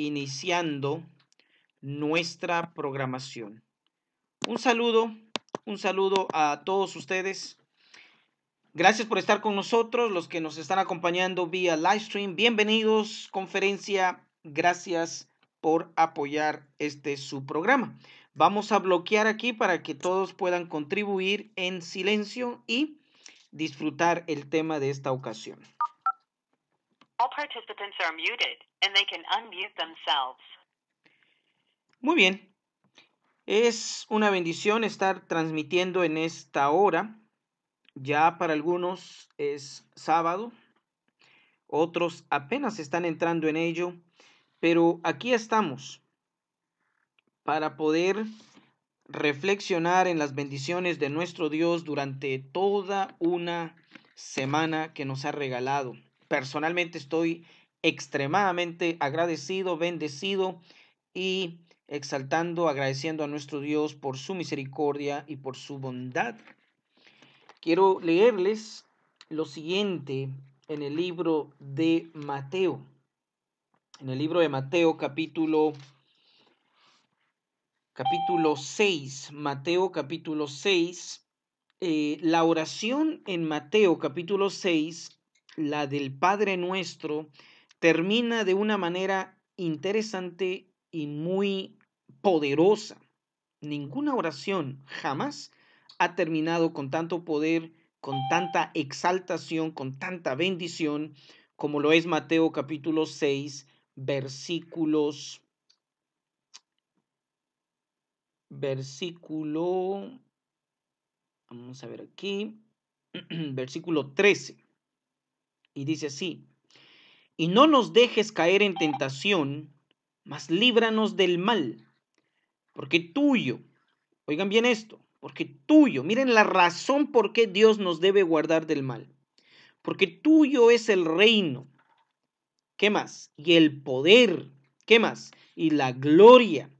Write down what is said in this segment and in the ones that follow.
iniciando nuestra programación. Un saludo, un saludo a todos ustedes. Gracias por estar con nosotros, los que nos están acompañando vía live stream. Bienvenidos, conferencia. Gracias por apoyar este su programa. Vamos a bloquear aquí para que todos puedan contribuir en silencio y disfrutar el tema de esta ocasión. All participants are muted and they can unmute themselves. Muy bien. Es una bendición estar transmitiendo en esta hora. Ya para algunos es sábado, otros apenas están entrando en ello, pero aquí estamos para poder reflexionar en las bendiciones de nuestro Dios durante toda una semana que nos ha regalado personalmente estoy extremadamente agradecido, bendecido y exaltando, agradeciendo a nuestro Dios por su misericordia y por su bondad. Quiero leerles lo siguiente en el libro de Mateo. En el libro de Mateo capítulo capítulo 6, Mateo capítulo 6, eh, la oración en Mateo capítulo 6 la del Padre Nuestro, termina de una manera interesante y muy poderosa. Ninguna oración jamás ha terminado con tanto poder, con tanta exaltación, con tanta bendición, como lo es Mateo capítulo 6, versículos versículo vamos a ver aquí versículo 13 y dice así, y no nos dejes caer en tentación, mas líbranos del mal, porque tuyo, oigan bien esto, porque tuyo, miren la razón por qué Dios nos debe guardar del mal, porque tuyo es el reino, ¿qué más? Y el poder, ¿qué más? Y la gloria,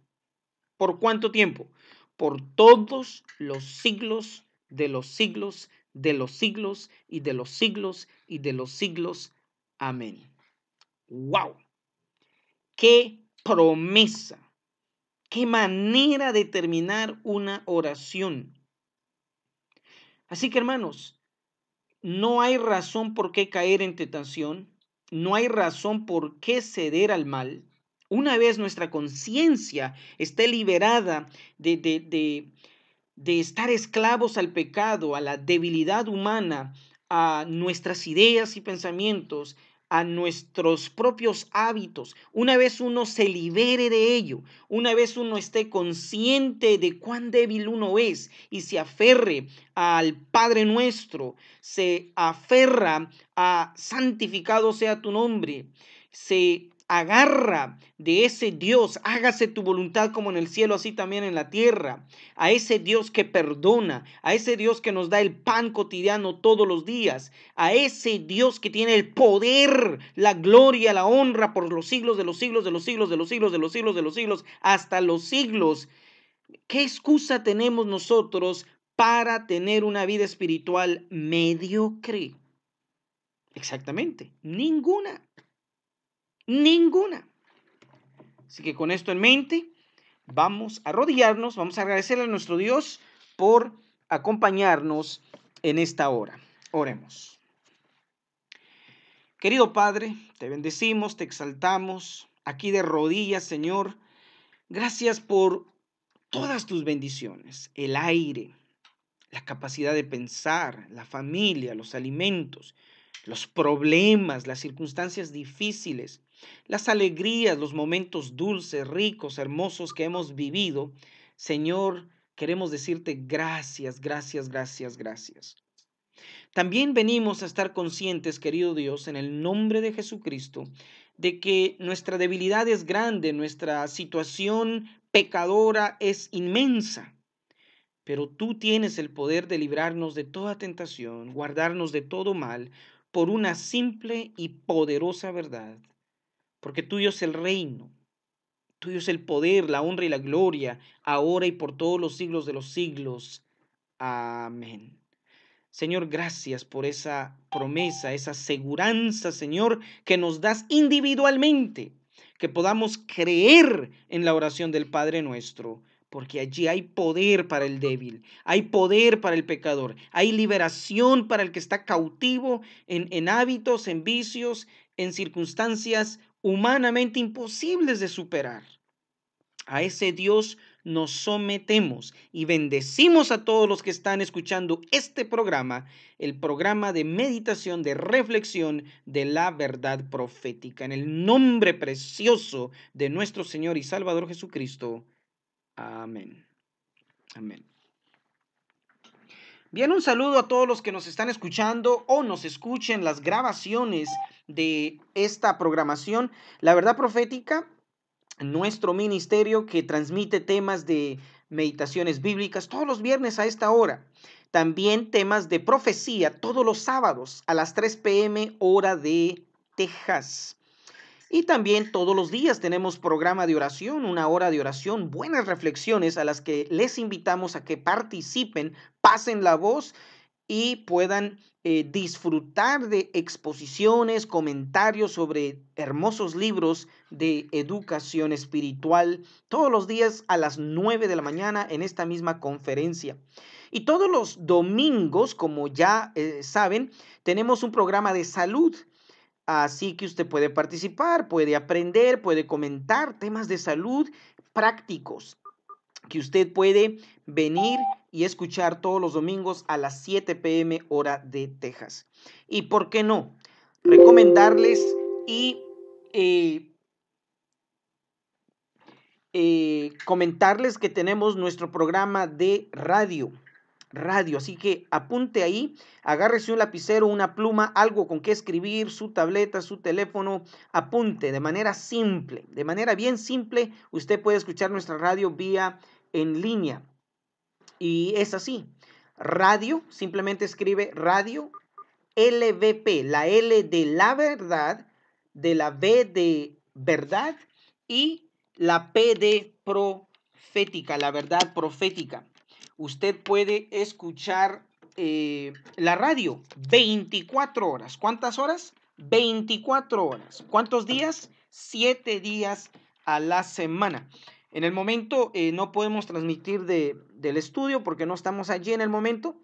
¿por cuánto tiempo? Por todos los siglos de los siglos de los siglos y de los siglos y de los siglos. Amén. ¡Wow! ¡Qué promesa! ¡Qué manera de terminar una oración! Así que hermanos, no hay razón por qué caer en tentación, no hay razón por qué ceder al mal. Una vez nuestra conciencia esté liberada de, de, de de estar esclavos al pecado, a la debilidad humana, a nuestras ideas y pensamientos, a nuestros propios hábitos. Una vez uno se libere de ello, una vez uno esté consciente de cuán débil uno es y se aferre al Padre nuestro, se aferra a santificado sea tu nombre, se agarra de ese Dios, hágase tu voluntad como en el cielo, así también en la tierra, a ese Dios que perdona, a ese Dios que nos da el pan cotidiano todos los días, a ese Dios que tiene el poder, la gloria, la honra por los siglos de los siglos de los siglos de los siglos de los siglos de los siglos, hasta los siglos. ¿Qué excusa tenemos nosotros para tener una vida espiritual mediocre? Exactamente, ninguna. Ninguna. Así que con esto en mente, vamos a arrodillarnos, vamos a agradecerle a nuestro Dios por acompañarnos en esta hora. Oremos. Querido Padre, te bendecimos, te exaltamos, aquí de rodillas, Señor. Gracias por todas tus bendiciones, el aire, la capacidad de pensar, la familia, los alimentos, los problemas, las circunstancias difíciles, las alegrías, los momentos dulces, ricos, hermosos que hemos vivido, Señor, queremos decirte gracias, gracias, gracias, gracias. También venimos a estar conscientes, querido Dios, en el nombre de Jesucristo, de que nuestra debilidad es grande, nuestra situación pecadora es inmensa. Pero tú tienes el poder de librarnos de toda tentación, guardarnos de todo mal, por una simple y poderosa verdad, porque tuyo es el reino, tuyo es el poder, la honra y la gloria, ahora y por todos los siglos de los siglos. Amén. Señor, gracias por esa promesa, esa aseguranza, Señor, que nos das individualmente, que podamos creer en la oración del Padre nuestro, porque allí hay poder para el débil, hay poder para el pecador, hay liberación para el que está cautivo en, en hábitos, en vicios, en circunstancias humanamente imposibles de superar. A ese Dios nos sometemos y bendecimos a todos los que están escuchando este programa, el programa de meditación, de reflexión de la verdad profética. En el nombre precioso de nuestro Señor y Salvador Jesucristo. Amén. Amén. Bien, un saludo a todos los que nos están escuchando o nos escuchen las grabaciones de esta programación. La verdad profética, nuestro ministerio que transmite temas de meditaciones bíblicas todos los viernes a esta hora. También temas de profecía todos los sábados a las 3 pm hora de Texas. Y también todos los días tenemos programa de oración, una hora de oración, buenas reflexiones a las que les invitamos a que participen, pasen la voz y puedan eh, disfrutar de exposiciones, comentarios sobre hermosos libros de educación espiritual todos los días a las 9 de la mañana en esta misma conferencia. Y todos los domingos, como ya eh, saben, tenemos un programa de salud. Así que usted puede participar, puede aprender, puede comentar temas de salud prácticos que usted puede venir y escuchar todos los domingos a las 7 pm hora de Texas. Y por qué no, recomendarles y eh, eh, comentarles que tenemos nuestro programa de radio. Radio, así que apunte ahí, agárrese un lapicero, una pluma, algo con que escribir, su tableta, su teléfono, apunte de manera simple, de manera bien simple, usted puede escuchar nuestra radio vía en línea. Y es así. Radio, simplemente escribe radio LVP, la L de la verdad, de la V de verdad y la P de profética, la verdad profética. Usted puede escuchar eh, la radio 24 horas. ¿Cuántas horas? 24 horas. ¿Cuántos días? 7 días a la semana. En el momento eh, no podemos transmitir del estudio porque no estamos allí en el momento,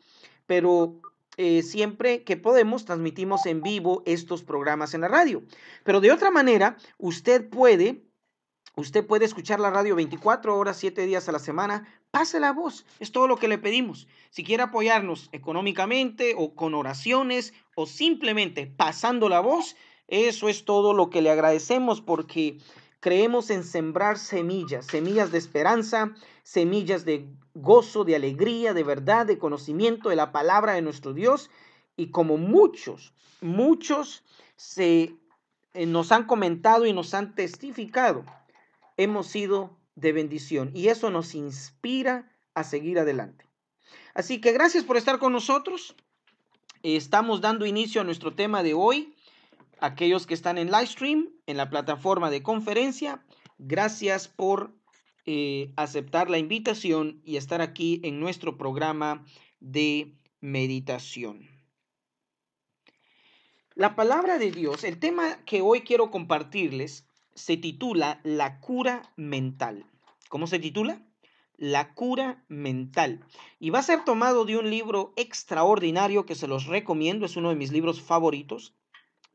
pero eh, siempre que podemos transmitimos en vivo estos programas en la radio. Pero de otra manera, usted puede Usted puede escuchar la radio 24 horas, 7 días a la semana. Pase la voz, es todo lo que le pedimos. Si quiere apoyarnos económicamente o con oraciones o simplemente pasando la voz, eso es todo lo que le agradecemos porque creemos en sembrar semillas, semillas de esperanza, semillas de gozo, de alegría, de verdad, de conocimiento de la palabra de nuestro Dios. Y como muchos, muchos se, eh, nos han comentado y nos han testificado, hemos sido de bendición. Y eso nos inspira a seguir adelante. Así que gracias por estar con nosotros. Estamos dando inicio a nuestro tema de hoy aquellos que están en live stream, en la plataforma de conferencia. Gracias por eh, aceptar la invitación y estar aquí en nuestro programa de meditación. La palabra de Dios, el tema que hoy quiero compartirles, se titula La cura mental. ¿Cómo se titula? La cura mental. Y va a ser tomado de un libro extraordinario que se los recomiendo, es uno de mis libros favoritos,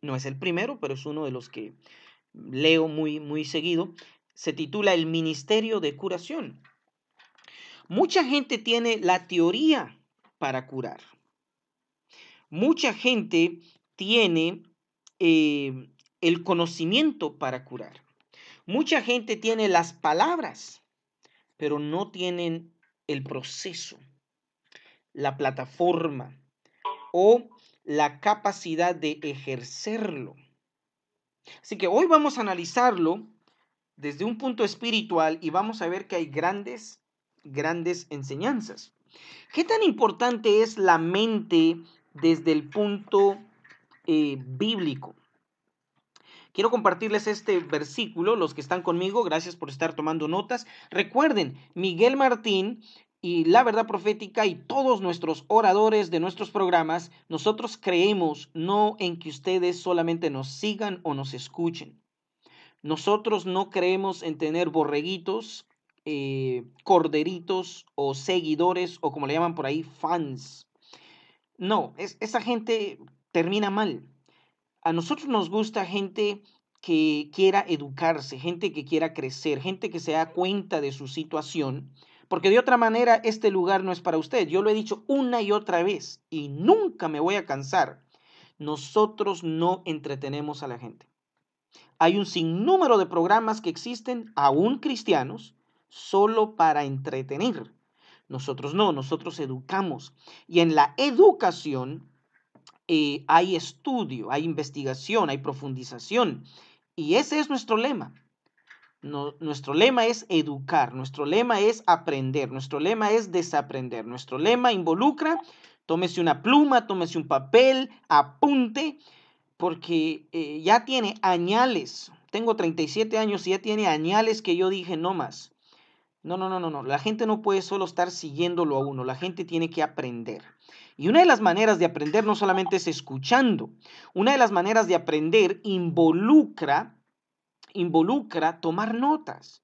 no es el primero, pero es uno de los que leo muy, muy seguido. Se titula El Ministerio de Curación. Mucha gente tiene la teoría para curar. Mucha gente tiene eh, el conocimiento para curar. Mucha gente tiene las palabras, pero no tienen el proceso, la plataforma o la capacidad de ejercerlo. Así que hoy vamos a analizarlo desde un punto espiritual y vamos a ver que hay grandes, grandes enseñanzas. ¿Qué tan importante es la mente desde el punto eh, bíblico? Quiero compartirles este versículo, los que están conmigo, gracias por estar tomando notas. Recuerden, Miguel Martín y la verdad profética y todos nuestros oradores de nuestros programas, nosotros creemos no en que ustedes solamente nos sigan o nos escuchen. Nosotros no creemos en tener borreguitos, eh, corderitos o seguidores o como le llaman por ahí, fans. No, esa gente termina mal. A nosotros nos gusta gente que quiera educarse, gente que quiera crecer, gente que se da cuenta de su situación porque de otra manera este lugar no es para usted. Yo lo he dicho una y otra vez y nunca me voy a cansar. Nosotros no entretenemos a la gente. Hay un sinnúmero de programas que existen, aún cristianos, solo para entretener. Nosotros no, nosotros educamos. Y en la educación eh, hay estudio, hay investigación, hay profundización. Y ese es nuestro lema nuestro lema es educar, nuestro lema es aprender, nuestro lema es desaprender, nuestro lema involucra, tómese una pluma, tómese un papel, apunte, porque eh, ya tiene añales, tengo 37 años y ya tiene añales que yo dije no más. No, no, no, no, no, la gente no puede solo estar siguiéndolo a uno, la gente tiene que aprender. Y una de las maneras de aprender no solamente es escuchando, una de las maneras de aprender involucra involucra tomar notas.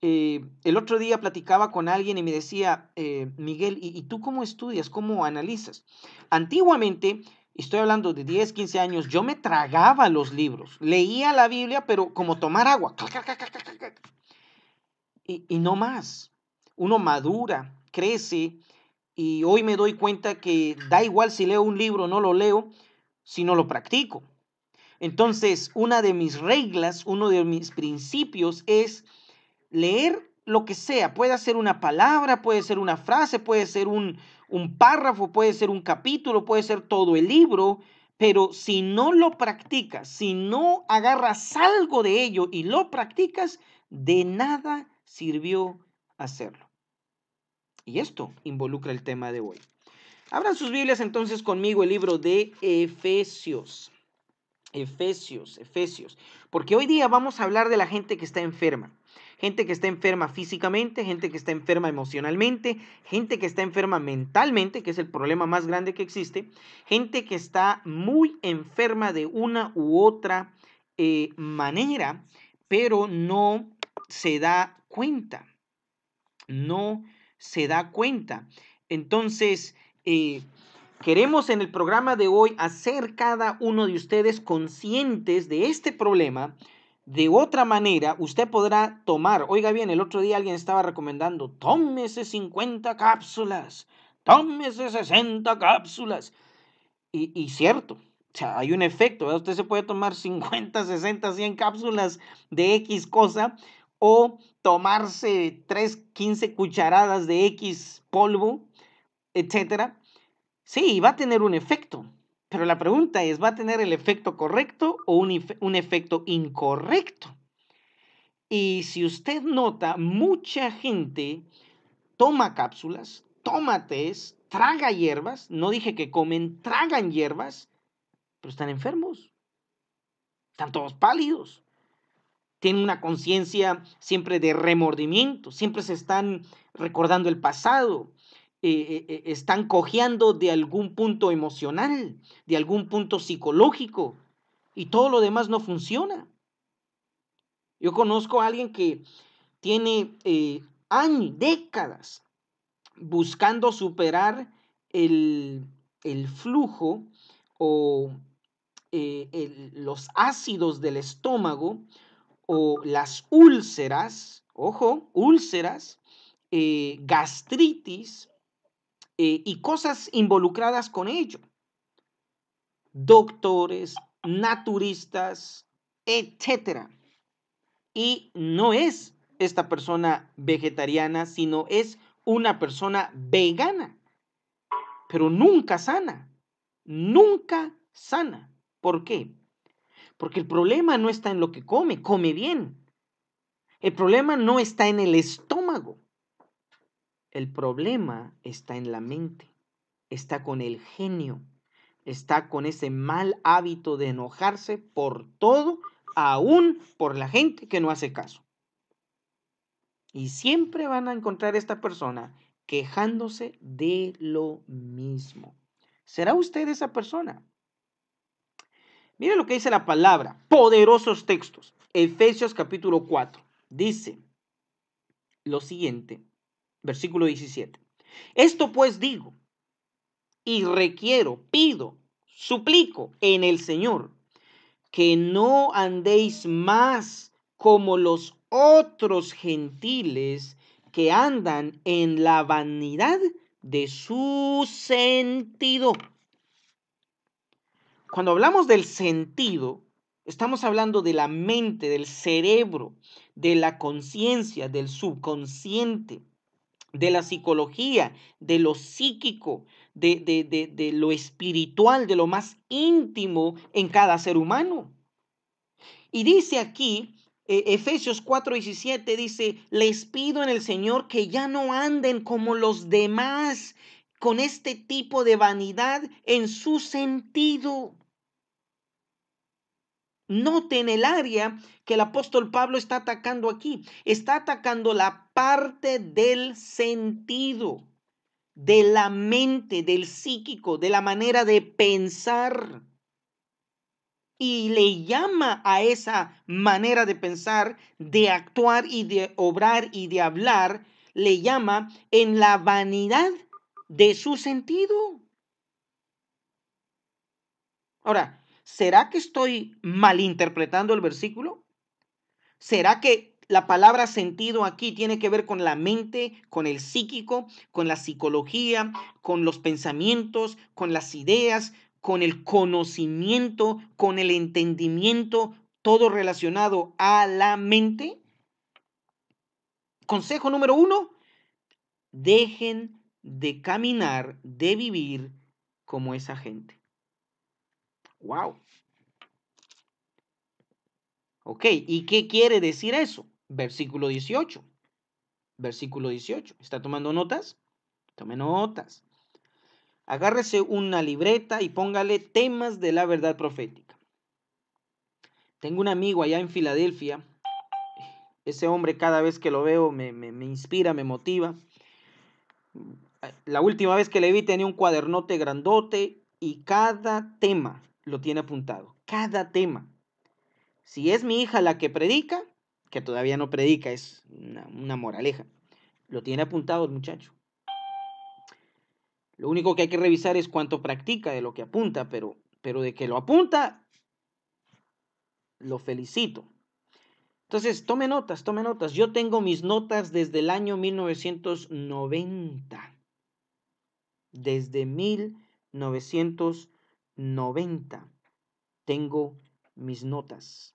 Eh, el otro día platicaba con alguien y me decía, eh, Miguel, ¿y, tú cómo estudias? ¿Cómo analizas? Antiguamente, estoy hablando de 10, 15 años, yo me tragaba los libros, leía la Biblia, pero como tomar agua. Y, y no más. Uno madura, crece, y hoy me doy cuenta que da igual si leo un libro o no lo leo, si no lo practico. Entonces, una de mis reglas, uno de mis principios es leer lo que sea. Puede ser una palabra, puede ser una frase, puede ser un, un párrafo, puede ser un capítulo, puede ser todo el libro, pero si no lo practicas, si no agarras algo de ello y lo practicas, de nada sirvió hacerlo. Y esto involucra el tema de hoy. Abran sus Biblias entonces conmigo el libro de Efesios. Efesios, Efesios. Porque hoy día vamos a hablar de la gente que está enferma. Gente que está enferma físicamente, gente que está enferma emocionalmente, gente que está enferma mentalmente, que es el problema más grande que existe, gente que está muy enferma de una u otra eh, manera, pero no se da cuenta. No se da cuenta. Entonces, eh, Queremos en el programa de hoy hacer cada uno de ustedes conscientes de este problema. De otra manera, usted podrá tomar, oiga bien, el otro día alguien estaba recomendando, tómese 50 cápsulas, tómese 60 cápsulas. Y, cierto, o sea, hay un efecto, usted se puede tomar 50, 60, 100 cápsulas de X cosa o tomarse 3, 15 cucharadas de X polvo, etcétera Sí, va a tener un efecto, pero la pregunta es, ¿va a tener el efecto correcto o un, efecto incorrecto? Y si usted nota, mucha gente toma cápsulas, toma tés, traga hierbas, no dije que comen, tragan hierbas, pero están enfermos, están todos pálidos, tienen una conciencia siempre de remordimiento, siempre se están recordando el pasado, eh, eh, están cojeando de algún punto emocional, de algún punto psicológico, y todo lo demás no funciona. Yo conozco a alguien que tiene eh, décadas, buscando superar el, flujo o eh, los ácidos del estómago o las úlceras, ojo, úlceras, gastritis, eh, y cosas involucradas con ello. Doctores, naturistas, etc. Y no es esta persona vegetariana, sino es una persona vegana, pero nunca sana, nunca sana. ¿Por qué? Porque el problema no está en lo que come, come bien. El problema no está en el estómago. El problema está en la mente, está con el genio, está con ese mal hábito de enojarse por todo, aún por la gente que no hace caso. Y siempre van a encontrar a esta persona quejándose de lo mismo. ¿Será usted esa persona? Mire lo que dice la palabra, poderosos textos. Efesios capítulo 4 dice lo siguiente. Versículo 17. Esto pues digo y requiero, pido, suplico en el Señor que no andéis más como los otros gentiles que andan en la vanidad de su sentido. Cuando hablamos del sentido, estamos hablando de la mente, del cerebro, de la conciencia, del subconsciente de la psicología, de lo psíquico, de, de, de, lo espiritual, de lo más íntimo en cada ser humano. Y dice aquí, eh, Efesios 4:17 dice, les pido en el Señor que ya no anden como los demás con este tipo de vanidad en su sentido. Noten el área que el apóstol Pablo está atacando aquí. Está atacando la parte del sentido, de la mente, del psíquico, de la manera de pensar. Y le llama a esa manera de pensar, de actuar y de obrar y de hablar, le llama en la vanidad de su sentido. Ahora, ¿será que estoy malinterpretando el versículo? ¿Será que la palabra sentido aquí tiene que ver con la mente, con el psíquico, con la psicología, con los pensamientos, con las ideas, con el conocimiento, con el entendimiento, todo relacionado a la mente? Consejo número uno, dejen de caminar, de vivir como esa gente. Wow. Ok, ¿y qué quiere decir eso? Versículo 18. Versículo 18. ¿Está tomando notas? Tome notas. Agárrese una libreta y póngale temas de la verdad profética. Tengo un amigo allá en Filadelfia. Ese hombre cada vez que lo veo me, me inspira, me motiva. La última vez que le vi tenía un cuadernote grandote y cada tema lo tiene apuntado, cada tema. Si es mi hija la que predica, que todavía no predica, es una, moraleja, lo tiene apuntado el muchacho. Lo único que hay que revisar es cuánto practica de lo que apunta, pero, pero de que lo apunta, lo felicito. Entonces, tome notas, tome notas. Yo tengo mis notas desde el año 1990. Desde 1990. 90 tengo mis notas.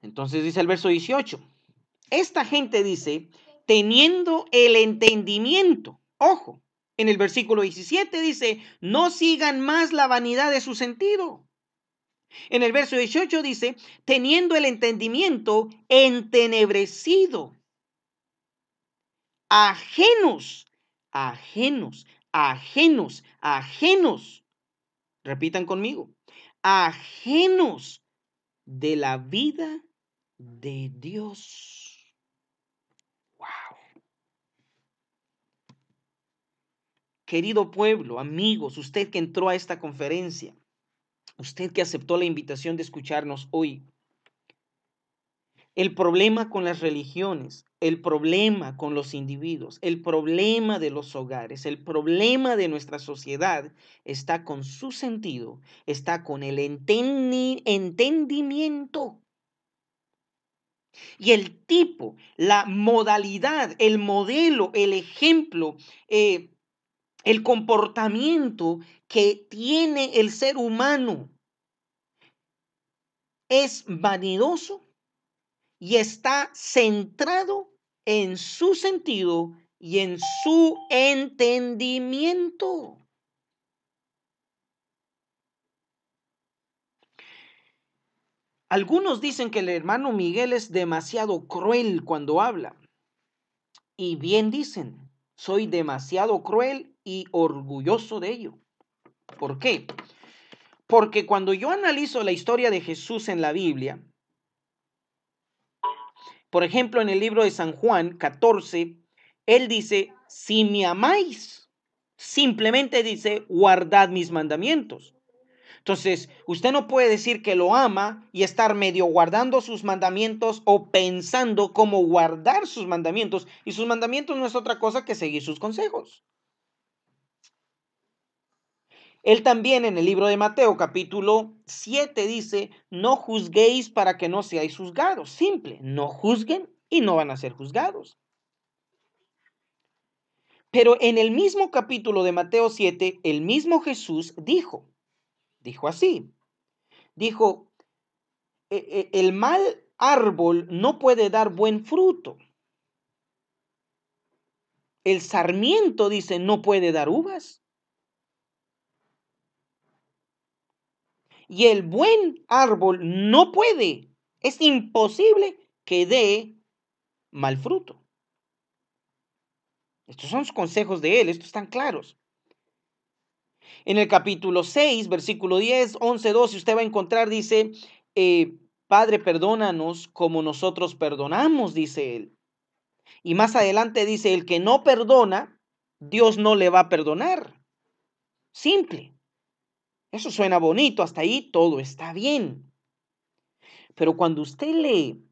Entonces dice el verso 18, esta gente dice, teniendo el entendimiento, ojo, en el versículo 17 dice, no sigan más la vanidad de su sentido. En el verso 18 dice, teniendo el entendimiento entenebrecido, ajenos, ajenos ajenos, ajenos. Repitan conmigo, ajenos de la vida de Dios. Wow. Querido pueblo, amigos, usted que entró a esta conferencia, usted que aceptó la invitación de escucharnos hoy, el problema con las religiones, el problema con los individuos, el problema de los hogares, el problema de nuestra sociedad está con su sentido, está con el entendimiento. Y el tipo, la modalidad, el modelo, el ejemplo, eh, el comportamiento que tiene el ser humano es vanidoso y está centrado en su sentido y en su entendimiento. Algunos dicen que el hermano Miguel es demasiado cruel cuando habla. Y bien dicen, soy demasiado cruel y orgulloso de ello. ¿Por qué? Porque cuando yo analizo la historia de Jesús en la Biblia, por ejemplo, en el libro de San Juan 14, él dice, si me amáis, simplemente dice, guardad mis mandamientos. Entonces, usted no puede decir que lo ama y estar medio guardando sus mandamientos o pensando cómo guardar sus mandamientos. Y sus mandamientos no es otra cosa que seguir sus consejos. Él también en el libro de Mateo capítulo 7 dice, no juzguéis para que no seáis juzgados. Simple, no juzguen y no van a ser juzgados. Pero en el mismo capítulo de Mateo 7, el mismo Jesús dijo, dijo así, dijo, e, e, el mal árbol no puede dar buen fruto. El sarmiento dice, no puede dar uvas. y el buen árbol no puede, es imposible que dé mal fruto. Estos son los consejos de él, estos están claros. En el capítulo 6, versículo 10, 11, 12, usted va a encontrar, dice, eh, Padre, perdónanos como nosotros perdonamos, dice él. Y más adelante dice, el que no perdona, Dios no le va a perdonar. Simple. Eso suena bonito, hasta ahí todo está bien. Pero cuando usted lee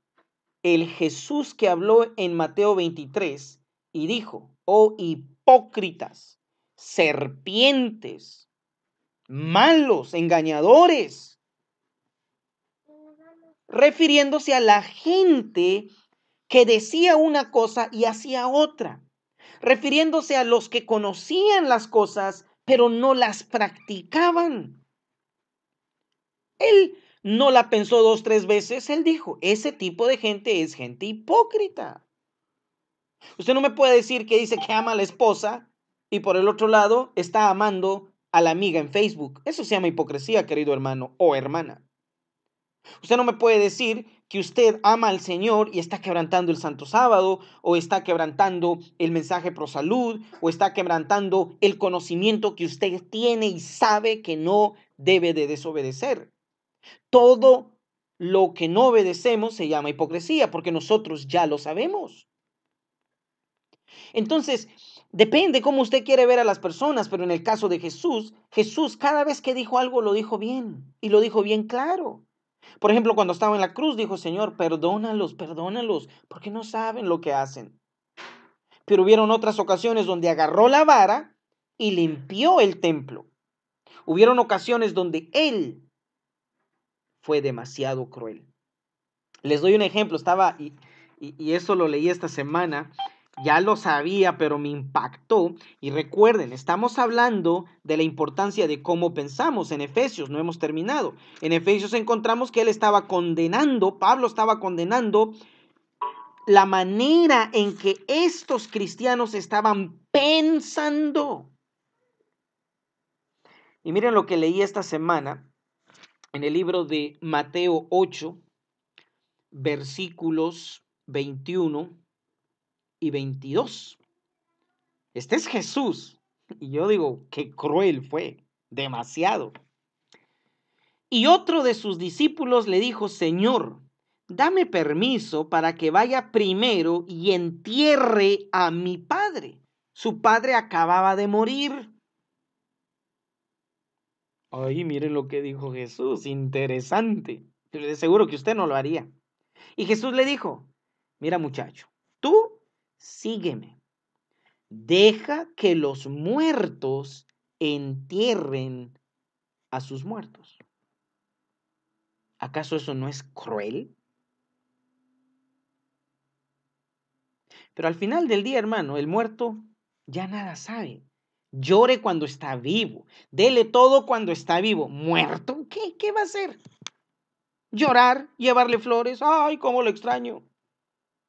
el Jesús que habló en Mateo 23 y dijo, oh hipócritas, serpientes, malos, engañadores, refiriéndose a la gente que decía una cosa y hacía otra, refiriéndose a los que conocían las cosas pero no las practicaban. Él no la pensó dos, tres veces, él dijo, ese tipo de gente es gente hipócrita. Usted no me puede decir que dice que ama a la esposa y por el otro lado está amando a la amiga en Facebook. Eso se llama hipocresía, querido hermano o hermana. Usted no me puede decir que usted ama al Señor y está quebrantando el Santo Sábado, o está quebrantando el mensaje pro salud, o está quebrantando el conocimiento que usted tiene y sabe que no debe de desobedecer. Todo lo que no obedecemos se llama hipocresía, porque nosotros ya lo sabemos. Entonces, depende cómo usted quiere ver a las personas, pero en el caso de Jesús, Jesús cada vez que dijo algo lo dijo bien y lo dijo bien claro. Por ejemplo, cuando estaba en la cruz, dijo, Señor, perdónalos, perdónalos, porque no saben lo que hacen. Pero hubieron otras ocasiones donde agarró la vara y limpió el templo. Hubieron ocasiones donde él fue demasiado cruel. Les doy un ejemplo, estaba, y, y, y eso lo leí esta semana, ya lo sabía, pero me impactó. Y recuerden, estamos hablando de la importancia de cómo pensamos en Efesios, no hemos terminado. En Efesios encontramos que él estaba condenando, Pablo estaba condenando la manera en que estos cristianos estaban pensando. Y miren lo que leí esta semana en el libro de Mateo 8, versículos 21 y 22. Este es Jesús. Y yo digo, qué cruel fue, demasiado. Y otro de sus discípulos le dijo, Señor, dame permiso para que vaya primero y entierre a mi padre. Su padre acababa de morir. Ay, miren lo que dijo Jesús, interesante. Pero de seguro que usted no lo haría. Y Jesús le dijo, mira muchacho, tú sígueme. Deja que los muertos entierren a sus muertos. ¿Acaso eso no es cruel? Pero al final del día, hermano, el muerto ya nada sabe. Llore cuando está vivo. Dele todo cuando está vivo. ¿Muerto? ¿Qué, qué va a hacer? Llorar, llevarle flores. Ay, cómo lo extraño.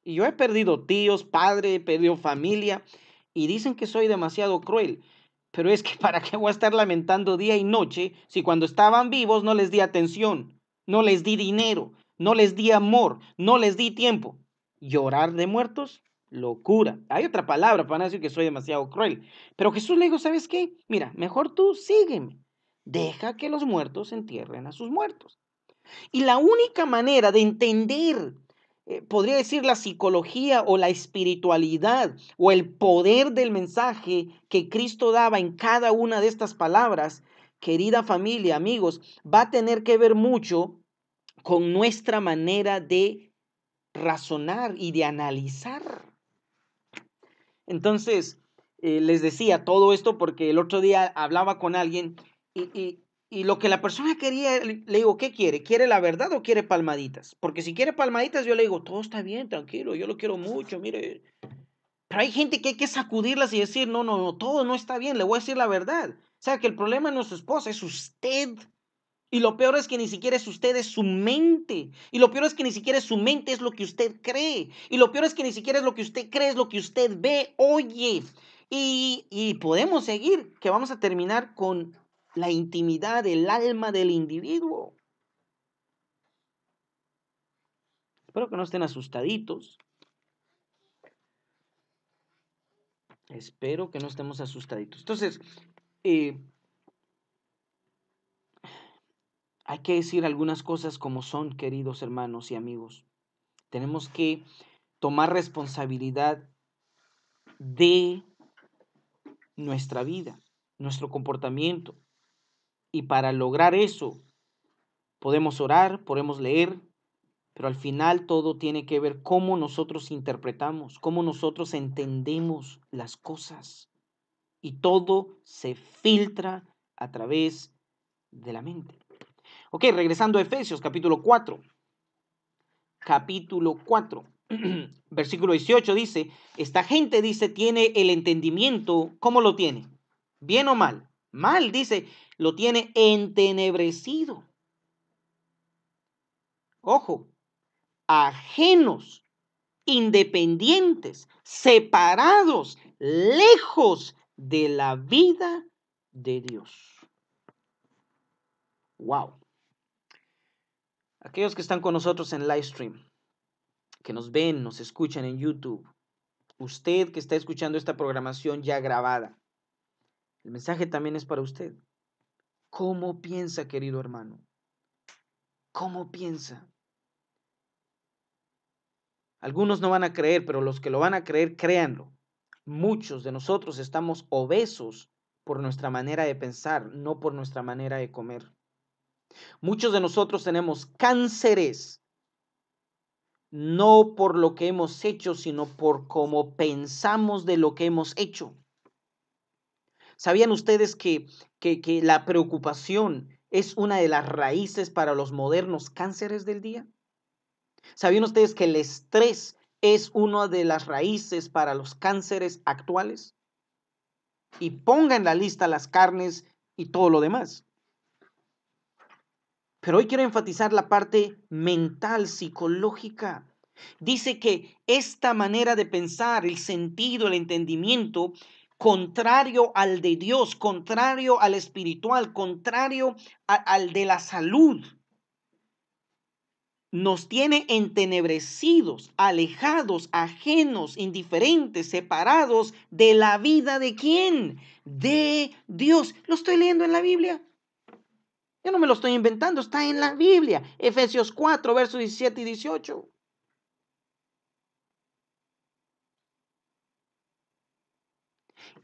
Y yo he perdido tíos, padre, he perdido familia y dicen que soy demasiado cruel. Pero es que para qué voy a estar lamentando día y noche si cuando estaban vivos no les di atención, no les di dinero, no les di amor, no les di tiempo. Llorar de muertos, locura. Hay otra palabra para decir que soy demasiado cruel. Pero Jesús le dijo, ¿sabes qué? Mira, mejor tú sígueme. Deja que los muertos entierren a sus muertos. Y la única manera de entender eh, podría decir la psicología o la espiritualidad o el poder del mensaje que Cristo daba en cada una de estas palabras, querida familia, amigos, va a tener que ver mucho con nuestra manera de razonar y de analizar. Entonces, eh, les decía todo esto porque el otro día hablaba con alguien y, y lo que la persona quería, le digo, ¿qué quiere? ¿Quiere la verdad o quiere palmaditas? Porque si quiere palmaditas, yo le digo, todo está bien, tranquilo, yo lo quiero mucho, mire. Pero hay gente que hay que sacudirlas y decir, no, no, no, todo no está bien, le voy a decir la verdad. O sea, que el problema no es su esposa, es usted. Y lo peor es que ni siquiera es usted, es su mente. Y lo peor es que ni siquiera es su mente, es lo que usted cree. Y lo peor es que ni siquiera es lo que usted cree, es lo que usted ve, oye. Y, y podemos seguir, que vamos a terminar con la intimidad del alma del individuo. Espero que no estén asustaditos. Espero que no estemos asustaditos. Entonces, eh, hay que decir algunas cosas como son, queridos hermanos y amigos. Tenemos que tomar responsabilidad de nuestra vida, nuestro comportamiento, y para lograr eso, podemos orar, podemos leer, pero al final todo tiene que ver cómo nosotros interpretamos, cómo nosotros entendemos las cosas. Y todo se filtra a través de la mente. Ok, regresando a Efesios capítulo 4. Capítulo 4. Versículo 18 dice, esta gente dice, tiene el entendimiento, ¿cómo lo tiene? Bien o mal. Mal, dice, lo tiene entenebrecido. Ojo, ajenos, independientes, separados, lejos de la vida de Dios. Wow. Aquellos que están con nosotros en live stream, que nos ven, nos escuchan en YouTube, usted que está escuchando esta programación ya grabada, el mensaje también es para usted. ¿Cómo piensa, querido hermano? ¿Cómo piensa? Algunos no van a creer, pero los que lo van a creer, créanlo. Muchos de nosotros estamos obesos por nuestra manera de pensar, no por nuestra manera de comer. Muchos de nosotros tenemos cánceres, no por lo que hemos hecho, sino por cómo pensamos de lo que hemos hecho. ¿Sabían ustedes que que, la preocupación es una de las raíces para los modernos cánceres del día? ¿Sabían ustedes que el estrés es una de las raíces para los cánceres actuales? Y ponga en la lista las carnes y todo lo demás. Pero hoy quiero enfatizar la parte mental, psicológica. Dice que esta manera de pensar, el sentido, el entendimiento, contrario al de Dios, contrario al espiritual, contrario al de la salud. Nos tiene entenebrecidos, alejados, ajenos, indiferentes, separados de la vida de quién? De Dios. Lo estoy leyendo en la Biblia. Yo no me lo estoy inventando, está en la Biblia. Efesios 4, versos 17 y 18.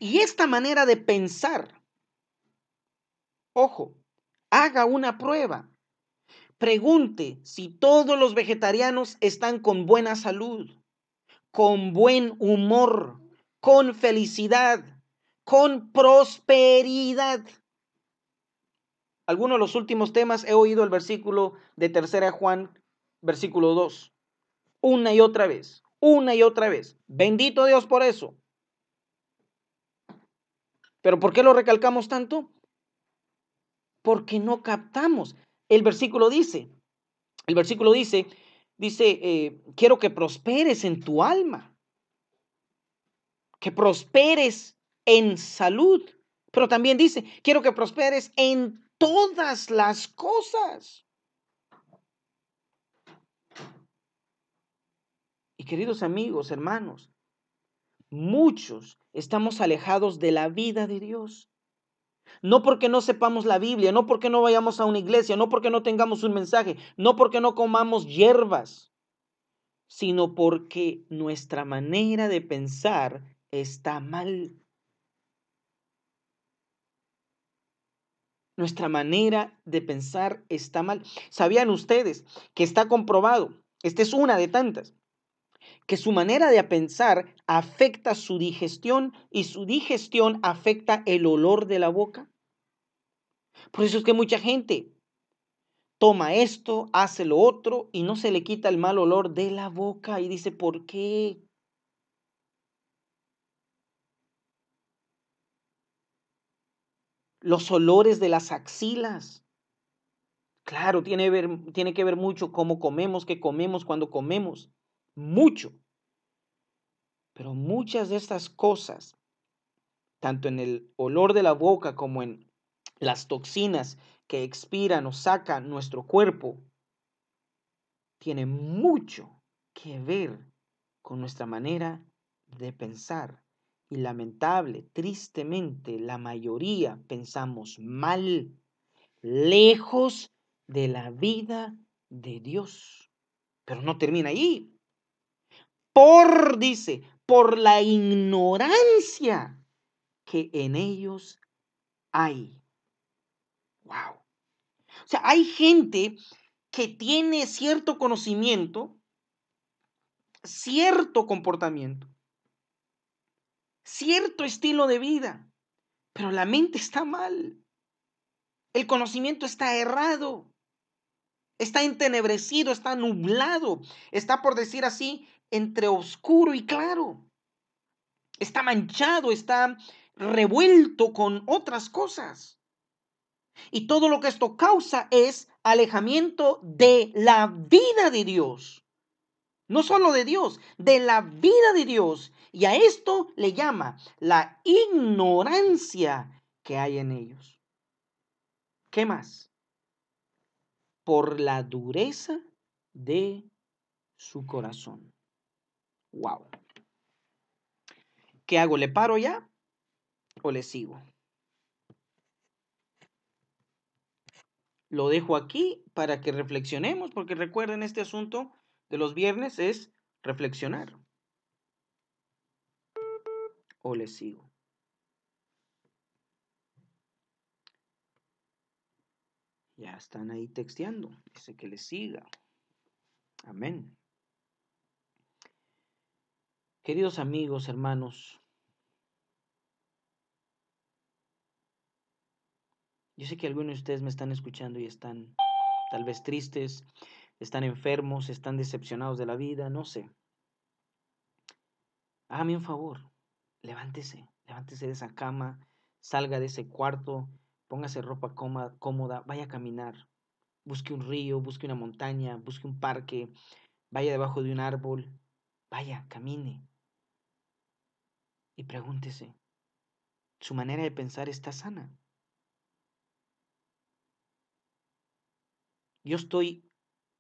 Y esta manera de pensar, ojo, haga una prueba. Pregunte si todos los vegetarianos están con buena salud, con buen humor, con felicidad, con prosperidad. Algunos de los últimos temas he oído el versículo de Tercera Juan, versículo 2, una y otra vez, una y otra vez. Bendito Dios por eso. ¿Pero por qué lo recalcamos tanto? Porque no captamos. El versículo dice, el versículo dice, dice, eh, quiero que prosperes en tu alma, que prosperes en salud, pero también dice, quiero que prosperes en todas las cosas. Y queridos amigos, hermanos, muchos estamos alejados de la vida de Dios. No porque no sepamos la Biblia, no porque no vayamos a una iglesia, no porque no tengamos un mensaje, no porque no comamos hierbas, sino porque nuestra manera de pensar está mal. Nuestra manera de pensar está mal. ¿Sabían ustedes que está comprobado? Esta es una de tantas que su manera de pensar afecta su digestión y su digestión afecta el olor de la boca. Por eso es que mucha gente toma esto, hace lo otro y no se le quita el mal olor de la boca y dice, ¿por qué? Los olores de las axilas. Claro, tiene, ver, tiene que ver mucho cómo comemos, qué comemos, cuando comemos mucho. Pero muchas de estas cosas, tanto en el olor de la boca como en las toxinas que expiran o sacan nuestro cuerpo, tiene mucho que ver con nuestra manera de pensar. Y lamentable, tristemente, la mayoría pensamos mal, lejos de la vida de Dios. Pero no termina ahí por, dice, por la ignorancia que en ellos hay. Wow. O sea, hay gente que tiene cierto conocimiento, cierto comportamiento, cierto estilo de vida, pero la mente está mal. El conocimiento está errado, está entenebrecido, está nublado, está por decir así, entre oscuro y claro. Está manchado, está revuelto con otras cosas. Y todo lo que esto causa es alejamiento de la vida de Dios. No solo de Dios, de la vida de Dios. Y a esto le llama la ignorancia que hay en ellos. ¿Qué más? Por la dureza de su corazón. Wow. ¿Qué hago? ¿Le paro ya o le sigo? Lo dejo aquí para que reflexionemos, porque recuerden, este asunto de los viernes es reflexionar. ¿O le sigo? Ya están ahí texteando. Dice que le siga. Amén. Queridos amigos, hermanos, yo sé que algunos de ustedes me están escuchando y están tal vez tristes, están enfermos, están decepcionados de la vida, no sé. Hágame un favor, levántese, levántese de esa cama, salga de ese cuarto, póngase ropa cómoda, cómoda vaya a caminar, busque un río, busque una montaña, busque un parque, vaya debajo de un árbol, vaya, camine, y pregúntese, ¿su manera de pensar está sana? Yo estoy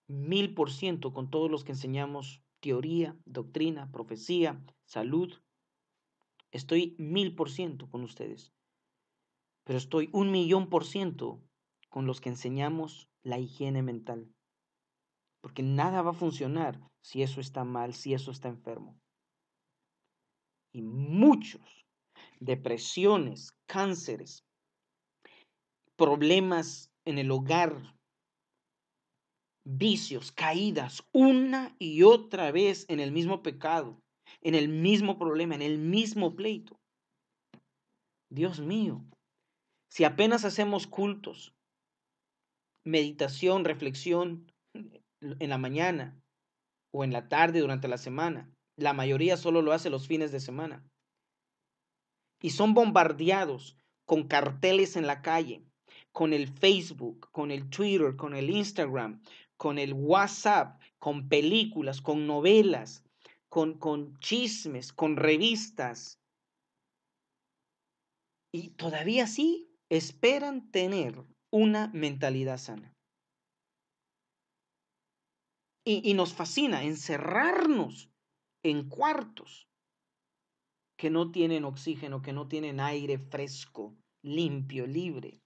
mil por ciento con todos los que enseñamos teoría, doctrina, profecía, salud. Estoy mil por ciento con ustedes. Pero estoy un millón por ciento con los que enseñamos la higiene mental. Porque nada va a funcionar si eso está mal, si eso está enfermo y muchos, depresiones, cánceres, problemas en el hogar, vicios, caídas, una y otra vez en el mismo pecado, en el mismo problema, en el mismo pleito. Dios mío, si apenas hacemos cultos, meditación, reflexión en la mañana o en la tarde durante la semana, la mayoría solo lo hace los fines de semana. Y son bombardeados con carteles en la calle, con el Facebook, con el Twitter, con el Instagram, con el WhatsApp, con películas, con novelas, con, con chismes, con revistas. Y todavía sí esperan tener una mentalidad sana. Y, y, nos fascina encerrarnos en cuartos que no tienen oxígeno, que no tienen aire fresco, limpio, libre.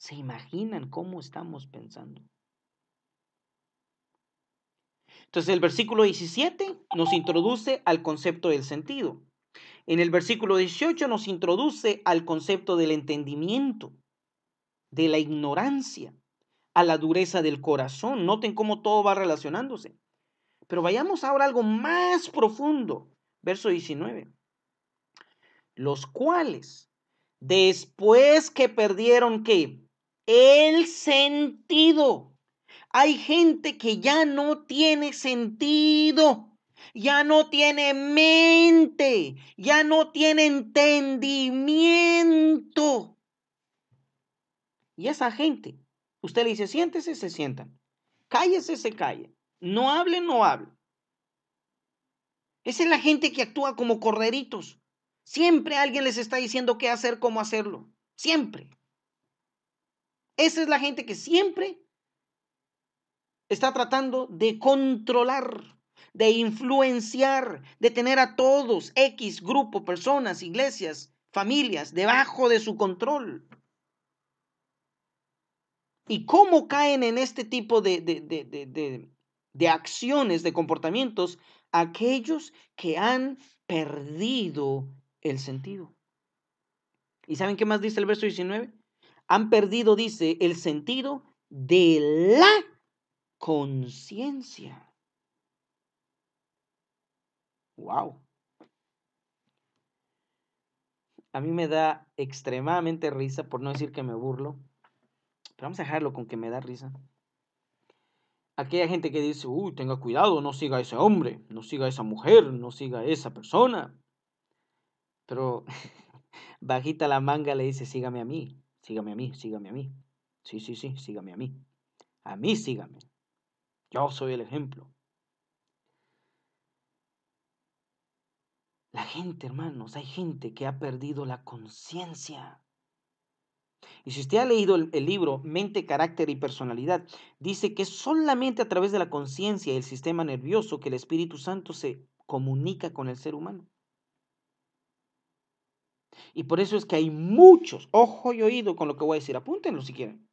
¿Se imaginan cómo estamos pensando? Entonces el versículo 17 nos introduce al concepto del sentido. En el versículo 18 nos introduce al concepto del entendimiento, de la ignorancia, a la dureza del corazón. Noten cómo todo va relacionándose. Pero vayamos ahora a algo más profundo. Verso 19. Los cuales, después que perdieron qué? El sentido. Hay gente que ya no tiene sentido, ya no tiene mente, ya no tiene entendimiento. Y esa gente, usted le dice, siéntese, se sientan. Cállese, se callen. No hablen, no hablen. Esa es la gente que actúa como corderitos. Siempre alguien les está diciendo qué hacer, cómo hacerlo. Siempre. Esa es la gente que siempre está tratando de controlar, de influenciar, de tener a todos, X grupo, personas, iglesias, familias, debajo de su control. ¿Y cómo caen en este tipo de, de de acciones, de comportamientos, aquellos que han perdido el sentido. ¿Y saben qué más dice el verso 19? Han perdido, dice, el sentido de la conciencia. ¡Wow! A mí me da extremadamente risa, por no decir que me burlo, pero vamos a dejarlo con que me da risa aquella gente que dice, uy, tenga cuidado, no siga a ese hombre, no siga a esa mujer, no siga a esa persona. Pero bajita la manga le dice, sígame a mí, sígame a mí, sígame a mí. Sí, sí, sí, sígame a mí. A mí sígame. Yo soy el ejemplo. La gente, hermanos, hay gente que ha perdido la conciencia. Y si usted ha leído el, libro Mente, Carácter y Personalidad, dice que solamente a través de la conciencia y el sistema nervioso que el Espíritu Santo se comunica con el ser humano. Y por eso es que hay muchos, ojo y oído con lo que voy a decir, apúntenlo si quieren.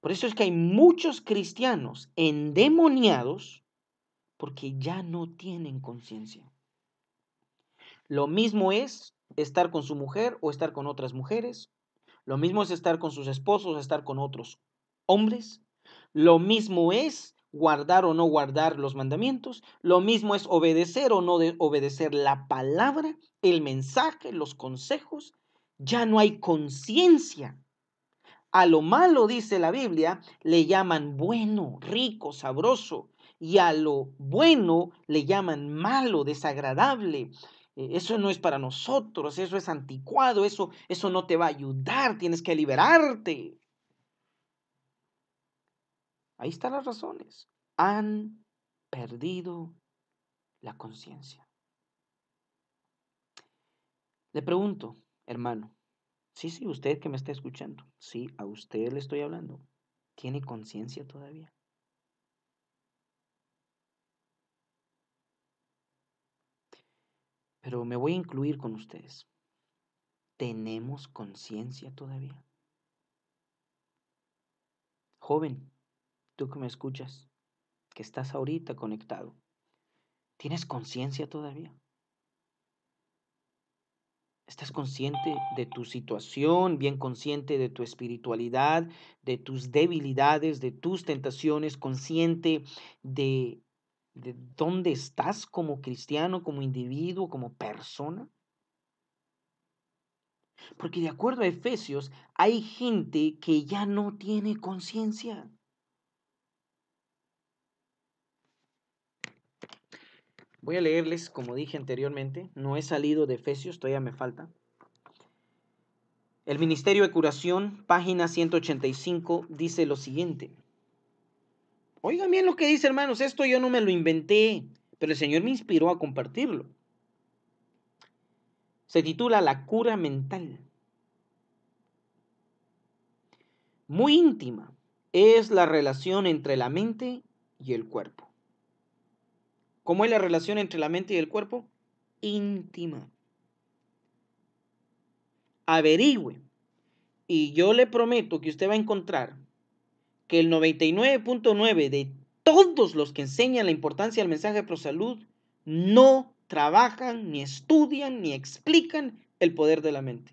Por eso es que hay muchos cristianos endemoniados porque ya no tienen conciencia. Lo mismo es estar con su mujer o estar con otras mujeres lo mismo es estar con sus esposos, estar con otros hombres. Lo mismo es guardar o no guardar los mandamientos. Lo mismo es obedecer o no obedecer la palabra, el mensaje, los consejos. Ya no hay conciencia. A lo malo, dice la Biblia, le llaman bueno, rico, sabroso. Y a lo bueno le llaman malo, desagradable. Eh, eso no es para nosotros, eso es anticuado, eso, eso no te va a ayudar, tienes que liberarte. Ahí están las razones. Han perdido la conciencia. Le pregunto, hermano, sí, sí, usted que me está escuchando, sí, a usted le estoy hablando, ¿tiene conciencia todavía? pero me voy a incluir con ustedes. ¿Tenemos conciencia todavía? Joven, tú que me escuchas, que estás ahorita conectado, ¿tienes conciencia todavía? ¿Estás consciente de tu situación, bien consciente de tu espiritualidad, de tus debilidades, de tus tentaciones, consciente de de dónde estás como cristiano, como individuo, como persona. Porque de acuerdo a Efesios, hay gente que ya no tiene conciencia. Voy a leerles, como dije anteriormente, no he salido de Efesios, todavía me falta. El Ministerio de Curación, página 185, dice lo siguiente. Oigan bien lo que dice, hermanos, esto yo no me lo inventé, pero el Señor me inspiró a compartirlo. Se titula La cura mental. Muy íntima es la relación entre la mente y el cuerpo. ¿Cómo es la relación entre la mente y el cuerpo? Íntima. Averigüe. Y yo le prometo que usted va a encontrar que el 99.9 de todos los que enseñan la importancia del mensaje pro prosalud no trabajan, ni estudian, ni explican el poder de la mente.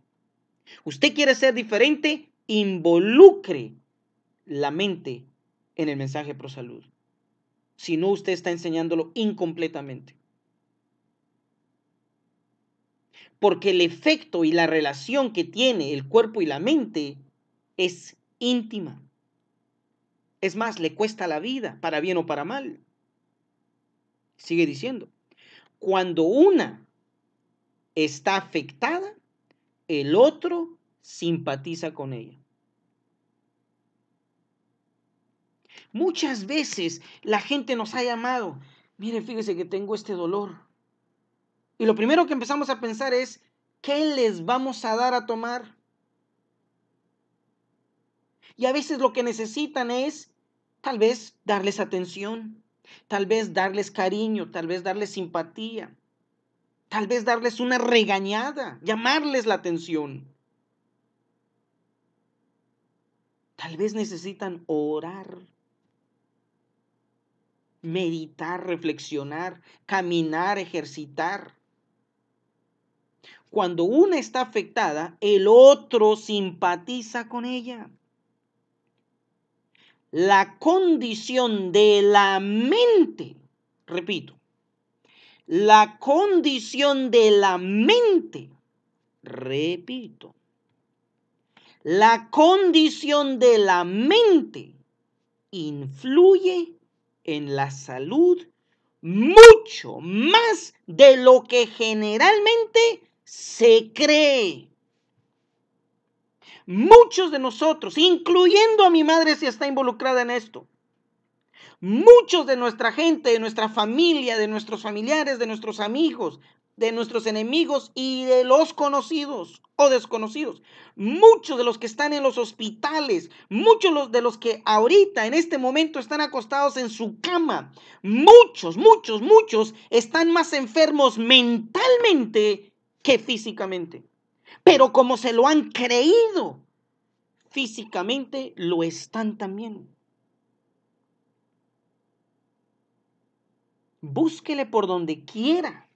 Usted quiere ser diferente, involucre la mente en el mensaje prosalud. Si no, usted está enseñándolo incompletamente. Porque el efecto y la relación que tiene el cuerpo y la mente es íntima. Es más, le cuesta la vida, para bien o para mal. Sigue diciendo, cuando una está afectada, el otro simpatiza con ella. Muchas veces la gente nos ha llamado, mire, fíjese que tengo este dolor. Y lo primero que empezamos a pensar es, ¿qué les vamos a dar a tomar? Y a veces lo que necesitan es Tal vez darles atención, tal vez darles cariño, tal vez darles simpatía, tal vez darles una regañada, llamarles la atención. Tal vez necesitan orar, meditar, reflexionar, caminar, ejercitar. Cuando una está afectada, el otro simpatiza con ella la condición de la mente, repito, la condición de la mente, repito, la condición de la mente influye en la salud mucho más de lo que generalmente se cree. Muchos de nosotros, incluyendo a mi madre si está involucrada en esto, muchos de nuestra gente, de nuestra familia, de nuestros familiares, de nuestros amigos, de nuestros enemigos y de los conocidos o desconocidos. Muchos de los que están en los hospitales, muchos de los que ahorita en este momento están acostados en su cama, muchos, muchos, muchos están más enfermos mentalmente que físicamente. Pero como se lo han creído, físicamente lo están también. Búsquele por donde quiera.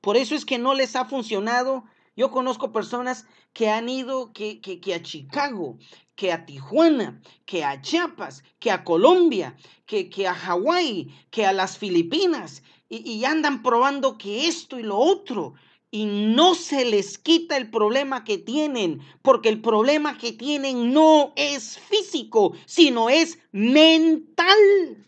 Por eso es que no les ha funcionado. Yo conozco personas que han ido que, que, que a Chicago, que a Tijuana, que a Chiapas, que a Colombia, que, que a Hawái, que a las Filipinas, y, y andan probando que esto y lo otro, y no se les quita el problema que tienen, porque el problema que tienen no es físico, sino es mental.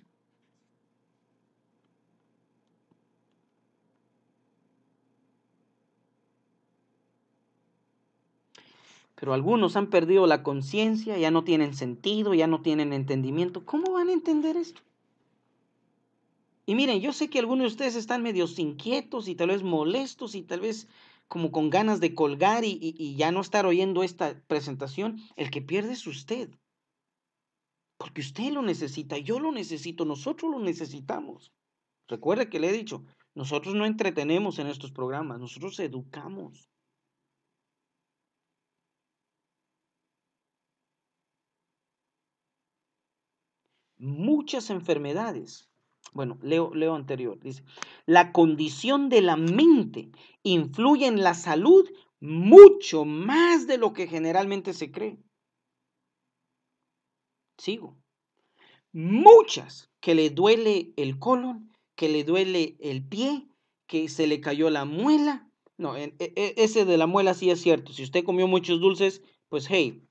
Pero algunos han perdido la conciencia, ya no tienen sentido, ya no tienen entendimiento. ¿Cómo van a entender esto? Y miren, yo sé que algunos de ustedes están medios inquietos y tal vez molestos y tal vez como con ganas de colgar y, y ya no estar oyendo esta presentación. El que pierde es usted. Porque usted lo necesita, yo lo necesito, nosotros lo necesitamos. Recuerde que le he dicho, nosotros no entretenemos en estos programas, nosotros educamos. Muchas enfermedades bueno, leo, leo anterior. Dice, la condición de la mente influye en la salud mucho más de lo que generalmente se cree. Sigo. Muchas que le duele el colon, que le duele el pie, que se le cayó la muela. No, e, e, e, ese de la muela sí es cierto. Si usted comió muchos dulces, pues hey.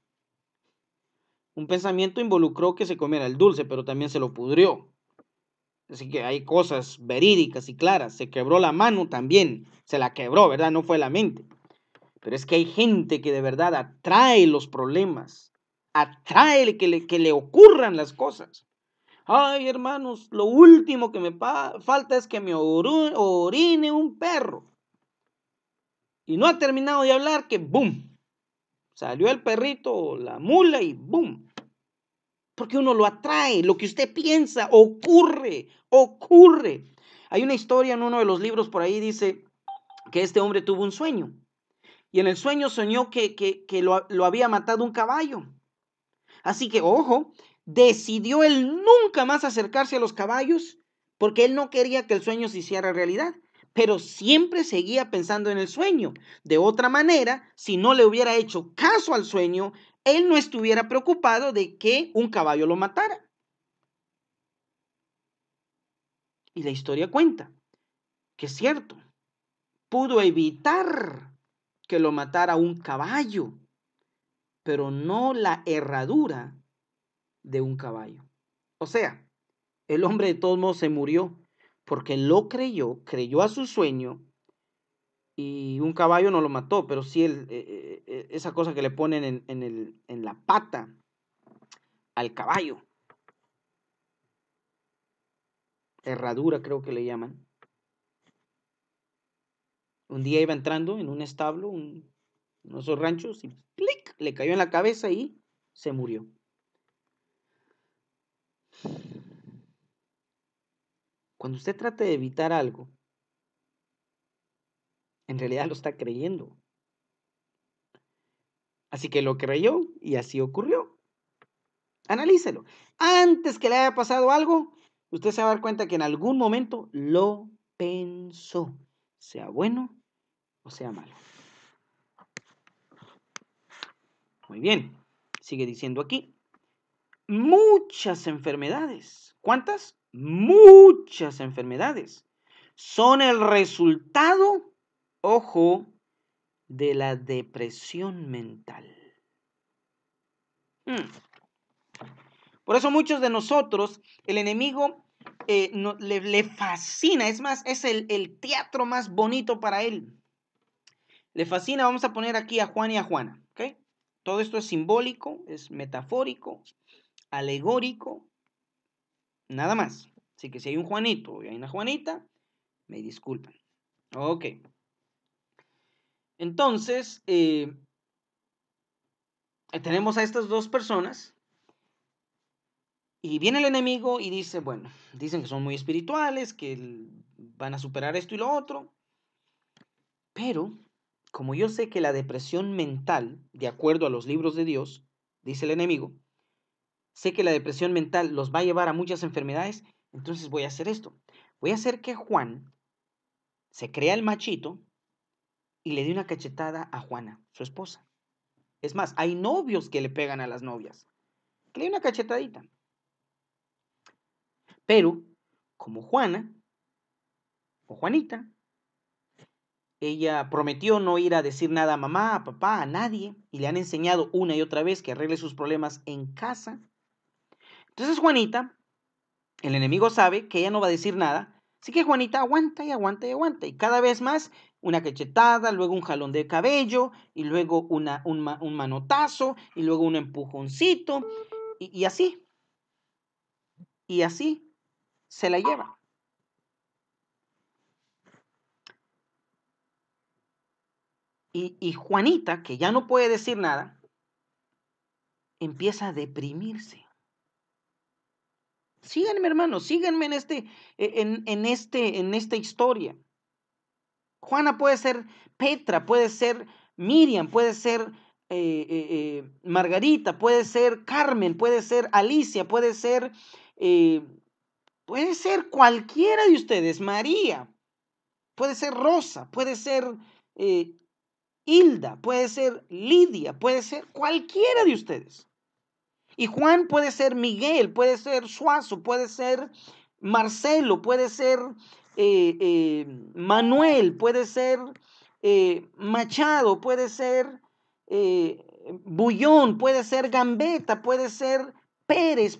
Un pensamiento involucró que se comiera el dulce, pero también se lo pudrió. Así que hay cosas verídicas y claras. Se quebró la mano también. Se la quebró, ¿verdad? No fue la mente. Pero es que hay gente que de verdad atrae los problemas. Atrae que le, que le ocurran las cosas. Ay, hermanos, lo último que me falta es que me orine un perro. Y no ha terminado de hablar que ¡boom! Salió el perrito, la mula y ¡boom! Porque uno lo atrae, lo que usted piensa ocurre, ocurre. Hay una historia en uno de los libros por ahí, dice que este hombre tuvo un sueño. Y en el sueño soñó que, lo, lo había matado un caballo. Así que, ojo, decidió él nunca más acercarse a los caballos porque él no quería que el sueño se hiciera realidad pero siempre seguía pensando en el sueño. De otra manera, si no le hubiera hecho caso al sueño, él no estuviera preocupado de que un caballo lo matara. Y la historia cuenta que es cierto, pudo evitar que lo matara un caballo, pero no la herradura de un caballo. O sea, el hombre de todos modos se murió porque lo creyó, creyó a su sueño y un caballo no lo mató, pero sí el, eh, eh, esa cosa que le ponen en, la pata al caballo. Herradura creo que le llaman. Un día iba entrando en un establo, un, esos ranchos, y ¡plic! le cayó en la cabeza y se murió. Cuando usted trata de evitar algo, en realidad lo está creyendo. Así que lo creyó y así ocurrió. Analícelo. Antes que le haya pasado algo, usted se va a dar cuenta que en algún momento lo pensó, sea bueno o sea malo. Muy bien, sigue diciendo aquí, muchas enfermedades. ¿Cuántas? Muchas enfermedades son el resultado Ojo de la depresión mental. Hmm. Por eso muchos de nosotros, el enemigo eh, le, fascina, es más, es el, teatro más bonito para él. Le fascina, vamos a poner aquí a Juan y a Juana, ¿ok? Todo esto es simbólico, es metafórico, alegórico, nada más. Así que si hay un Juanito y hay una Juanita, me disculpan. Ok. Entonces, eh, tenemos a estas dos personas y viene el enemigo y dice, bueno, dicen que son muy espirituales, que van a superar esto y lo otro, pero como yo sé que la depresión mental, de acuerdo a los libros de Dios, dice el enemigo, sé que la depresión mental los va a llevar a muchas enfermedades, entonces voy a hacer esto. Voy a hacer que Juan se crea el machito y le dio una cachetada a Juana, su esposa. Es más, hay novios que le pegan a las novias. le dio una cachetadita. Pero, como Juana, o Juanita, ella prometió no ir a decir nada a mamá, a papá, a nadie, y le han enseñado una y otra vez que arregle sus problemas en casa. Entonces Juanita, el enemigo sabe que ella no va a decir nada, así que Juanita aguanta y aguanta y aguanta, y cada vez más una cachetada, luego un jalón de cabello, y luego una, un, manotazo, y luego un empujoncito, y, así. Y así se la lleva. Y, Juanita, que ya no puede decir nada, empieza a deprimirse. Síganme, hermano, síganme en, este, e, en, en, este, en esta historia. Juana puede ser Petra, puede ser Miriam, puede ser Margarita, puede ser Carmen, puede ser Alicia, puede ser, puede ser cualquiera de ustedes, María, puede ser Rosa, puede ser Hilda, puede ser Lidia, puede ser cualquiera de ustedes. Y Juan puede ser Miguel, puede ser Suazo, puede ser Marcelo, puede ser eh, eh, Manuel, puede ser eh, Machado, puede ser Bullón, puede ser Gambeta puede ser Pérez,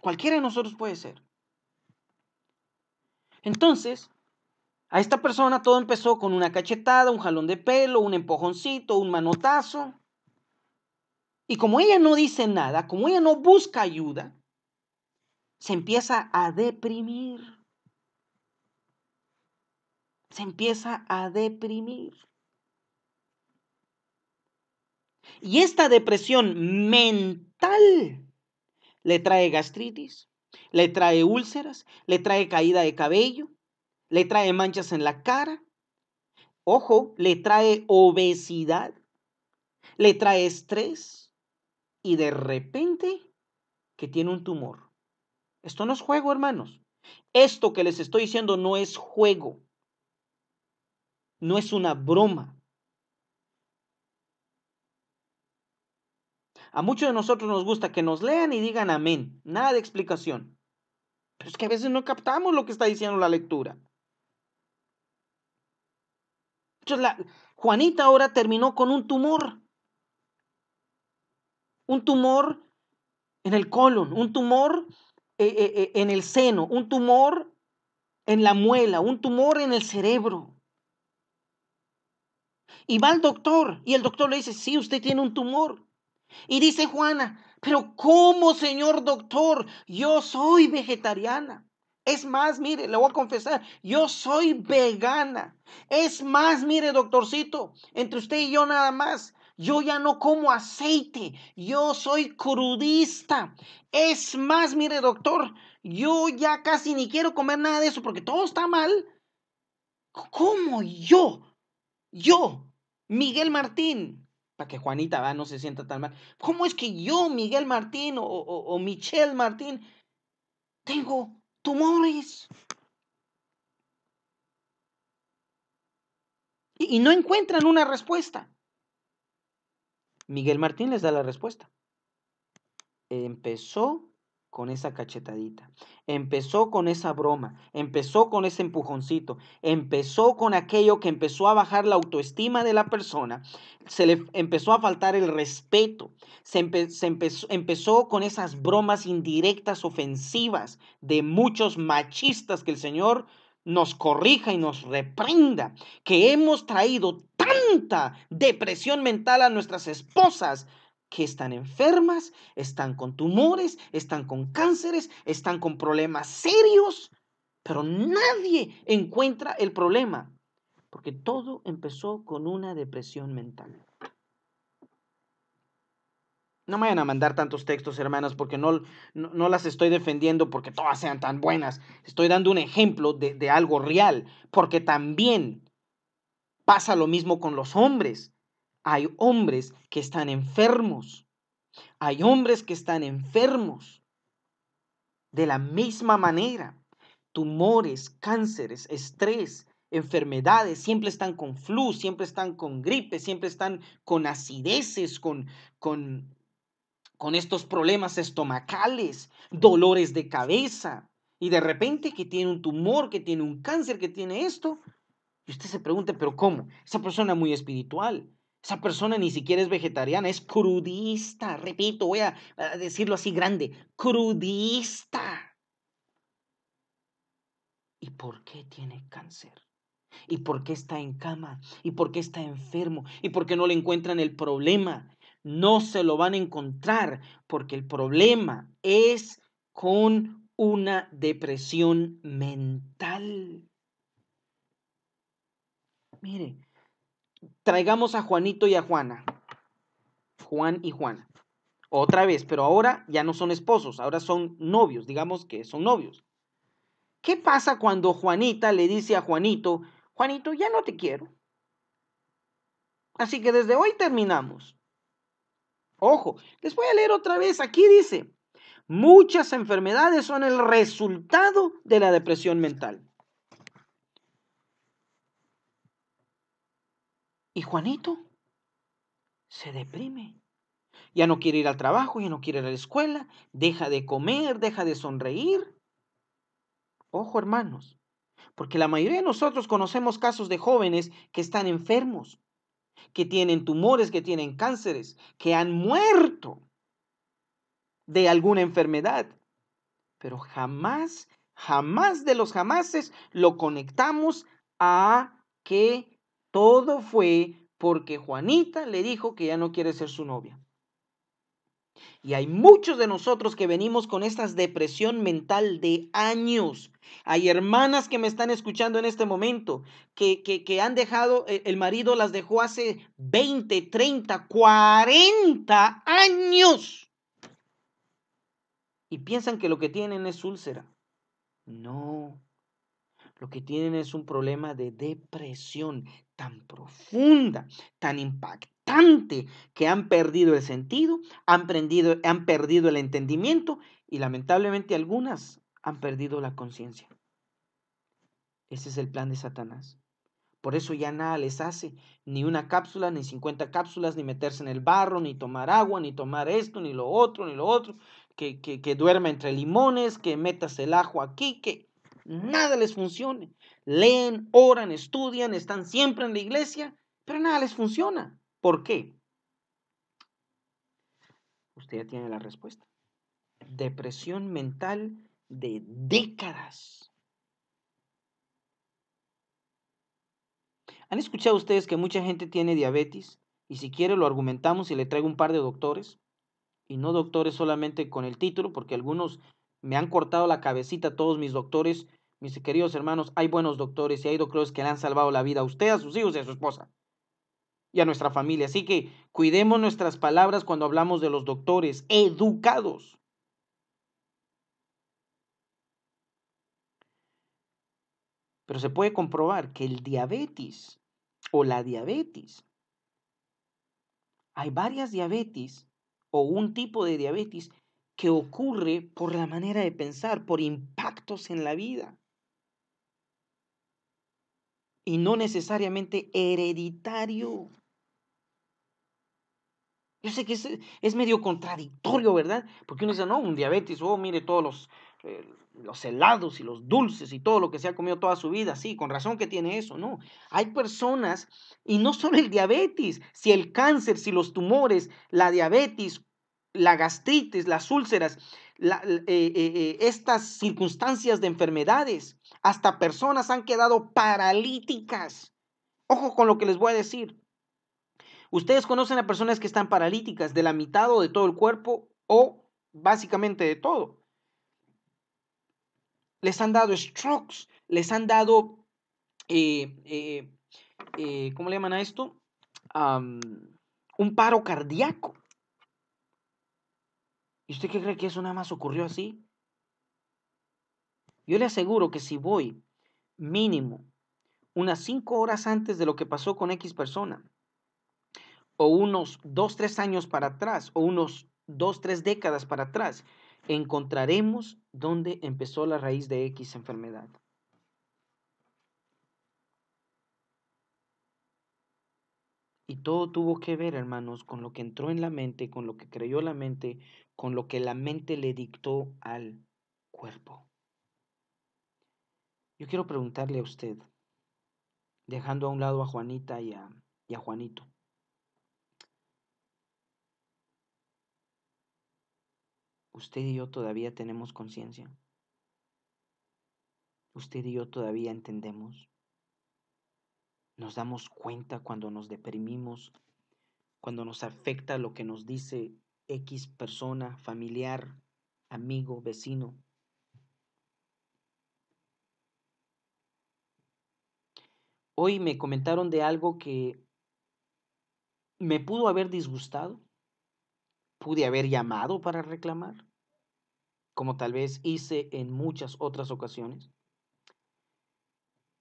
cualquiera de nosotros puede ser. Entonces, a esta persona todo empezó con una cachetada, un jalón de pelo, un empujoncito, un manotazo. Y como ella no dice nada, como ella no busca ayuda, se empieza a deprimir. Se empieza a deprimir. Y esta depresión mental le trae gastritis, le trae úlceras, le trae caída de cabello, le trae manchas en la cara, ojo, le trae obesidad, le trae estrés y de repente que tiene un tumor esto no es juego, hermanos. Esto que les estoy diciendo no es juego. No es una broma. A muchos de nosotros nos gusta que nos lean y digan amén. Nada de explicación. Pero es que a veces no captamos lo que está diciendo la lectura. Juanita ahora terminó con un tumor. Un tumor en el colon, un tumor eh, eh, eh, en el seno, un tumor en la muela, un tumor en el cerebro. Y va al doctor y el doctor le dice, sí, usted tiene un tumor. Y dice Juana, pero ¿cómo, señor doctor? Yo soy vegetariana. Es más, mire, le voy a confesar, yo soy vegana. Es más, mire, doctorcito, entre usted y yo nada más, yo ya no como aceite, yo soy crudista. Es más, mire doctor, yo ya casi ni quiero comer nada de eso porque todo está mal. ¿Cómo yo? Yo, Miguel Martín, para que Juanita no se sienta tan mal. ¿Cómo es que yo, Miguel Martín o Michelle Martín, tengo tumores? y no encuentran una respuesta. Miguel Martín les da la respuesta. Empezó con esa cachetadita, empezó con esa broma, empezó con ese empujoncito, empezó con aquello que empezó a bajar la autoestima de la persona, se le empezó a faltar el respeto, empezó, empezó con esas bromas indirectas ofensivas de muchos machistas que el Señor nos corrija y nos reprenda, que hemos traído depresión mental a nuestras esposas que están enfermas, están con tumores, están con cánceres, están con problemas serios, pero nadie encuentra el problema, porque todo empezó con una depresión mental. No me vayan a mandar tantos textos, hermanas, porque no, no, las estoy defendiendo porque todas sean tan buenas. Estoy dando un ejemplo de, de algo real, porque también Pasa lo mismo con los hombres. Hay hombres que están enfermos. Hay hombres que están enfermos. De la misma manera, tumores, cánceres, estrés, enfermedades, siempre están con flu, siempre están con gripe, siempre están con acideces, con, con, con estos problemas estomacales, dolores de cabeza. Y de repente que tiene un tumor, que tiene un cáncer, que tiene esto, usted se pregunta, pero ¿cómo? Esa persona es muy espiritual. Esa persona ni siquiera es vegetariana, es crudista. Repito, voy a decirlo así grande, crudista. ¿Y por qué tiene cáncer? ¿Y por qué está en cama? ¿Y por qué está enfermo? ¿Y por qué no le encuentran el problema? No se lo van a encontrar porque el problema es con una depresión mental mire, traigamos a Juanito y a Juana. Juan y Juana. Otra vez, pero ahora ya no son esposos, ahora son novios, digamos que son novios. ¿Qué pasa cuando Juanita le dice a Juanito, Juanito, ya no te quiero? Así que desde hoy terminamos. Ojo, les voy a leer otra vez. Aquí dice, muchas enfermedades son el resultado de la depresión mental. ¿Y Juanito? Se deprime. Ya no quiere ir al trabajo, ya no quiere ir a la escuela, deja de comer, deja de sonreír. Ojo, hermanos, porque la mayoría de nosotros conocemos casos de jóvenes que están enfermos, que tienen tumores, que tienen cánceres, que han muerto de alguna enfermedad. Pero jamás, jamás de los jamases lo conectamos a que todo fue porque Juanita le dijo que ya no quiere ser su novia. Y hay muchos de nosotros que venimos con esta depresión mental de años. Hay hermanas que me están escuchando en este momento, que, que, que, han dejado, eh, el marido las dejó hace 20, 30, 40 años. Y piensan que lo que tienen es úlcera. No. Lo que tienen es un problema de depresión tan profunda, tan impactante, que han perdido el sentido, han, han perdido el entendimiento y lamentablemente algunas han perdido la conciencia. Ese es el plan de Satanás. Por eso ya nada les hace, ni una cápsula, ni 50 cápsulas, ni meterse en el barro, ni tomar agua, ni tomar esto, ni lo otro, ni lo otro, que, que duerma entre limones, que metas el ajo aquí, que nada les funciona. Leen, oran, estudian, están siempre en la iglesia, pero nada les funciona. ¿Por qué? Usted ya tiene la respuesta. Depresión mental de décadas. ¿Han escuchado ustedes que mucha gente tiene diabetes? Y si quiere lo argumentamos y le traigo un par de doctores. Y no doctores solamente con el título, porque algunos me han cortado la cabecita todos mis doctores. Mis queridos hermanos, hay buenos doctores y hay doctores que le han salvado la vida a usted, a sus hijos y a su esposa y a nuestra familia. Así que cuidemos nuestras palabras cuando hablamos de los doctores, educados. Pero se puede comprobar que el diabetes o la diabetes, hay varias diabetes o un tipo de diabetes que ocurre por la manera de pensar, por impactos en la vida. Y no necesariamente hereditario. Yo sé que es, medio contradictorio, ¿verdad? Porque uno dice, no, un diabetes, oh, mire todos los, eh, los helados y los dulces y todo lo que se ha comido toda su vida, sí, con razón que tiene eso, no. Hay personas, y no solo el diabetes, si el cáncer, si los tumores, la diabetes la gastritis, las úlceras, eh, eh, eh, estas circunstancias de enfermedades. Hasta personas han quedado paralíticas. Ojo con lo que les voy a decir. Ustedes conocen a personas que están paralíticas de la mitad o de todo el cuerpo o básicamente de todo. Les han dado strokes, les han dado, ¿cómo le llaman a esto? un paro cardíaco. ¿Y usted qué cree que eso nada más ocurrió así? Yo le aseguro que si voy mínimo unas cinco horas antes de lo que pasó con X persona, o unos dos, tres años para atrás, o unos dos, tres décadas para atrás, encontraremos dónde empezó la raíz de X enfermedad. Y todo tuvo que ver, hermanos, con lo que entró en la mente, con lo que creyó la mente, con lo que la mente le dictó al cuerpo. Yo quiero preguntarle a usted, dejando a un lado a Juanita y a, Juanito, ¿usted y yo todavía tenemos conciencia? ¿Usted y yo todavía entendemos? Nos damos cuenta cuando nos deprimimos, cuando nos afecta lo que nos dice X persona, familiar, amigo, vecino. Hoy me comentaron de algo que me pudo haber disgustado, pude haber llamado para reclamar, como tal vez hice en muchas otras ocasiones.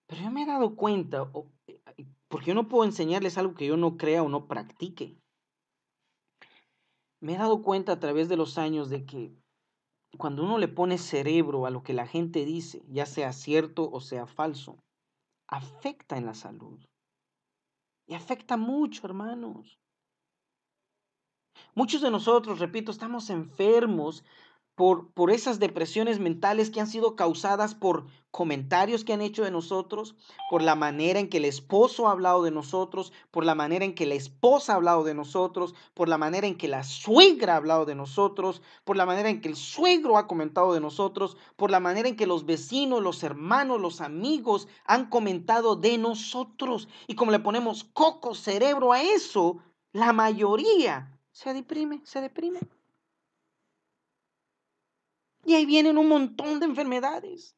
Pero yo me he dado cuenta, eh, porque yo no puedo enseñarles algo que yo no crea o no practique me he dado cuenta a través de los años de que cuando uno le pone cerebro a lo que la gente dice, ya sea cierto o sea falso, afecta en la salud. Y afecta mucho, hermanos. Muchos de nosotros, repito, estamos enfermos por, por esas depresiones mentales que han sido causadas por comentarios que han hecho de nosotros, por la manera en que el esposo ha hablado de nosotros, por la manera en que la esposa ha hablado de nosotros, por la manera en que la suegra ha hablado de nosotros, por la manera en que el suegro ha comentado de nosotros, por la manera en que los vecinos, los hermanos, los amigos han comentado de nosotros. Y como le ponemos coco cerebro a eso, la mayoría se deprime, se deprime. Y ahí vienen un montón de enfermedades.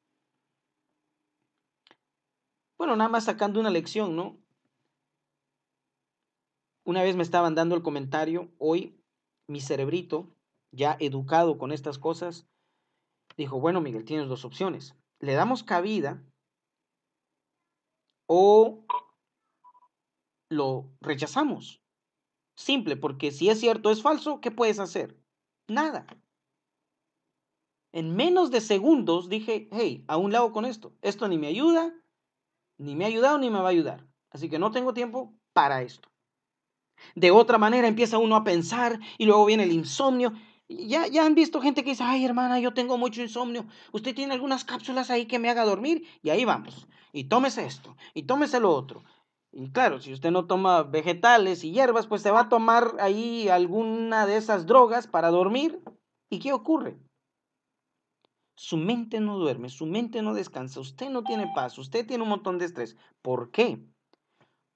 Bueno, nada más sacando una lección, ¿no? Una vez me estaban dando el comentario, hoy mi cerebrito, ya educado con estas cosas, dijo, bueno, Miguel, tienes dos opciones. Le damos cabida o lo rechazamos. Simple, porque si es cierto es falso, ¿qué puedes hacer? Nada en menos de segundos dije, hey, a un lado con esto. Esto ni me ayuda, ni me ha ayudado, ni me va a ayudar. Así que no tengo tiempo para esto. De otra manera empieza uno a pensar y luego viene el insomnio. Ya, ya han visto gente que dice, ay hermana, yo tengo mucho insomnio. Usted tiene algunas cápsulas ahí que me haga dormir y ahí vamos. Y tómese esto y tómese lo otro. Y claro, si usted no toma vegetales y hierbas, pues se va a tomar ahí alguna de esas drogas para dormir. ¿Y qué ocurre? Su mente no duerme, su mente no descansa, usted no tiene paz, usted tiene un montón de estrés. ¿Por qué?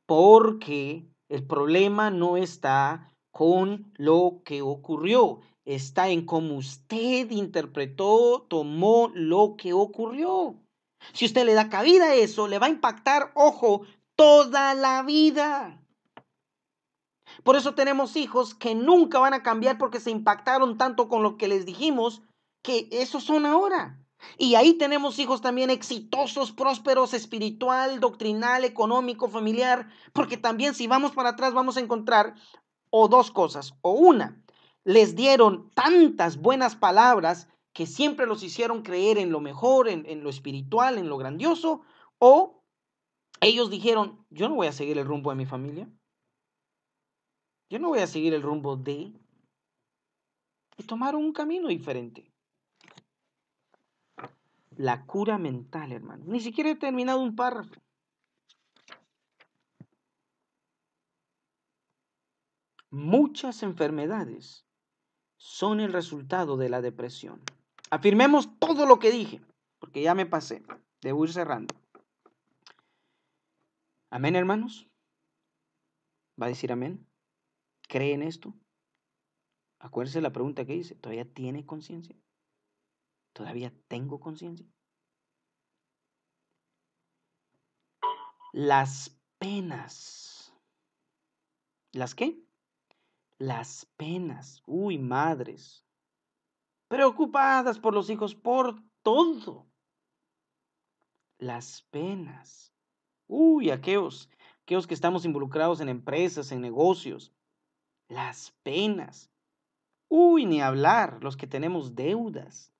Porque el problema no está con lo que ocurrió, está en cómo usted interpretó, tomó lo que ocurrió. Si usted le da cabida a eso, le va a impactar, ojo, toda la vida. Por eso tenemos hijos que nunca van a cambiar porque se impactaron tanto con lo que les dijimos que esos son ahora. Y ahí tenemos hijos también exitosos, prósperos, espiritual, doctrinal, económico, familiar, porque también si vamos para atrás vamos a encontrar o dos cosas, o una, les dieron tantas buenas palabras que siempre los hicieron creer en lo mejor, en, en lo espiritual, en lo grandioso, o ellos dijeron, yo no voy a seguir el rumbo de mi familia, yo no voy a seguir el rumbo de... Y tomaron un camino diferente. La cura mental, hermano. Ni siquiera he terminado un párrafo. Muchas enfermedades son el resultado de la depresión. Afirmemos todo lo que dije, porque ya me pasé. Debo ir cerrando. Amén, hermanos. ¿Va a decir amén? ¿Cree en esto? Acuérdese la pregunta que hice. ¿Todavía tiene conciencia? ¿Todavía tengo conciencia? Las penas. ¿Las qué? Las penas. Uy, madres. Preocupadas por los hijos, por todo. Las penas. Uy, aquellos, aquellos que estamos involucrados en empresas, en negocios. Las penas. Uy, ni hablar, los que tenemos deudas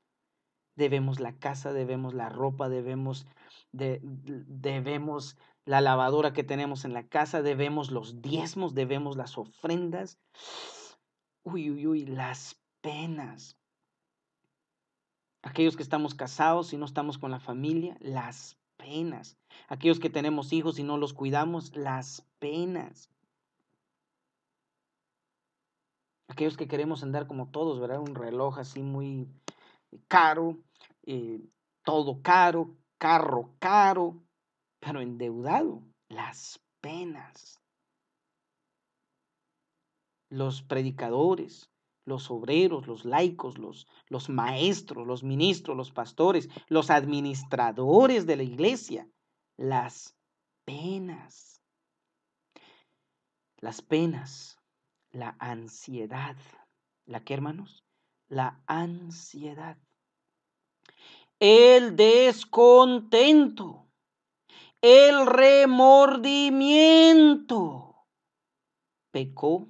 debemos la casa, debemos la ropa, debemos, de, debemos la lavadora que tenemos en la casa, debemos los diezmos, debemos las ofrendas. Uy, uy, uy, las penas. Aquellos que estamos casados y no estamos con la familia, las penas. Aquellos que tenemos hijos y no los cuidamos, las penas. Aquellos que queremos andar como todos, ¿verdad? Un reloj así muy caro, eh, todo caro, carro caro, pero endeudado, las penas. Los predicadores, los obreros, los laicos, los, los maestros, los ministros, los pastores, los administradores de la iglesia, las penas. Las penas, la ansiedad. ¿La qué, hermanos? La ansiedad el descontento, el remordimiento. Pecó,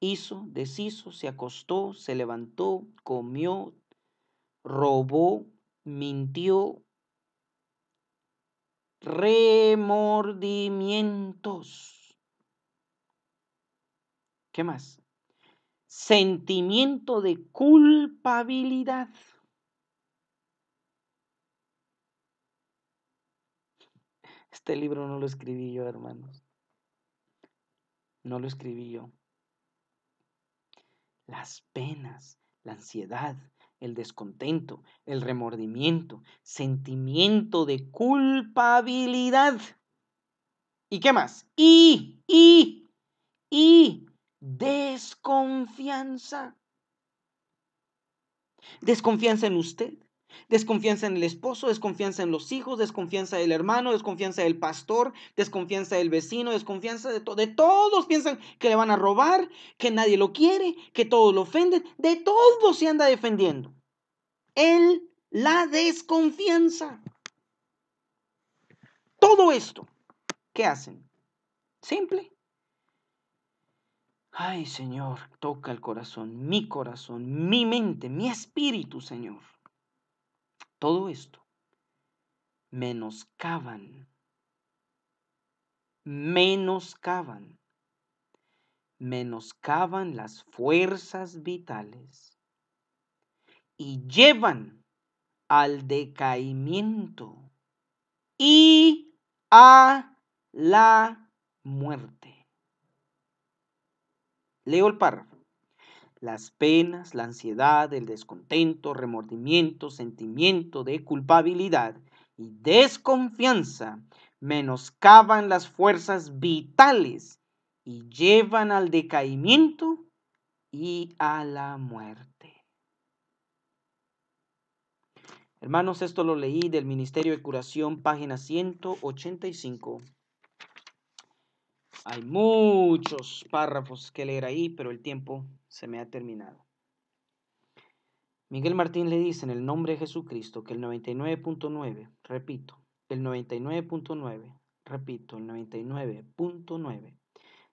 hizo, deshizo, se acostó, se levantó, comió, robó, mintió. Remordimientos. ¿Qué más? Sentimiento de culpabilidad. Este libro no lo escribí yo, hermanos. No lo escribí yo. Las penas, la ansiedad, el descontento, el remordimiento, sentimiento de culpabilidad. ¿Y qué más? Y, y, y desconfianza. Desconfianza en usted Desconfianza en el esposo, desconfianza en los hijos, desconfianza del hermano, desconfianza del pastor, desconfianza del vecino, desconfianza de, de todos. Piensan que le van a robar, que nadie lo quiere, que todos lo ofenden. De todos se anda defendiendo. Él, la desconfianza. Todo esto, ¿qué hacen? Simple. Ay, Señor, toca el corazón, mi corazón, mi mente, mi espíritu, Señor todo esto, menoscaban, menoscaban, menoscaban las fuerzas vitales y llevan al decaimiento y a la muerte. Leo el párrafo. Las penas, la ansiedad, el descontento, remordimiento, sentimiento de culpabilidad y desconfianza menoscaban las fuerzas vitales y llevan al decaimiento y a la muerte. Hermanos, esto lo leí del Ministerio de Curación, página 185. Hay muchos párrafos que leer ahí, pero el tiempo se me ha terminado. Miguel Martín le dice en el nombre de Jesucristo que el 99.9, repito, el 99.9, repito, el 99.9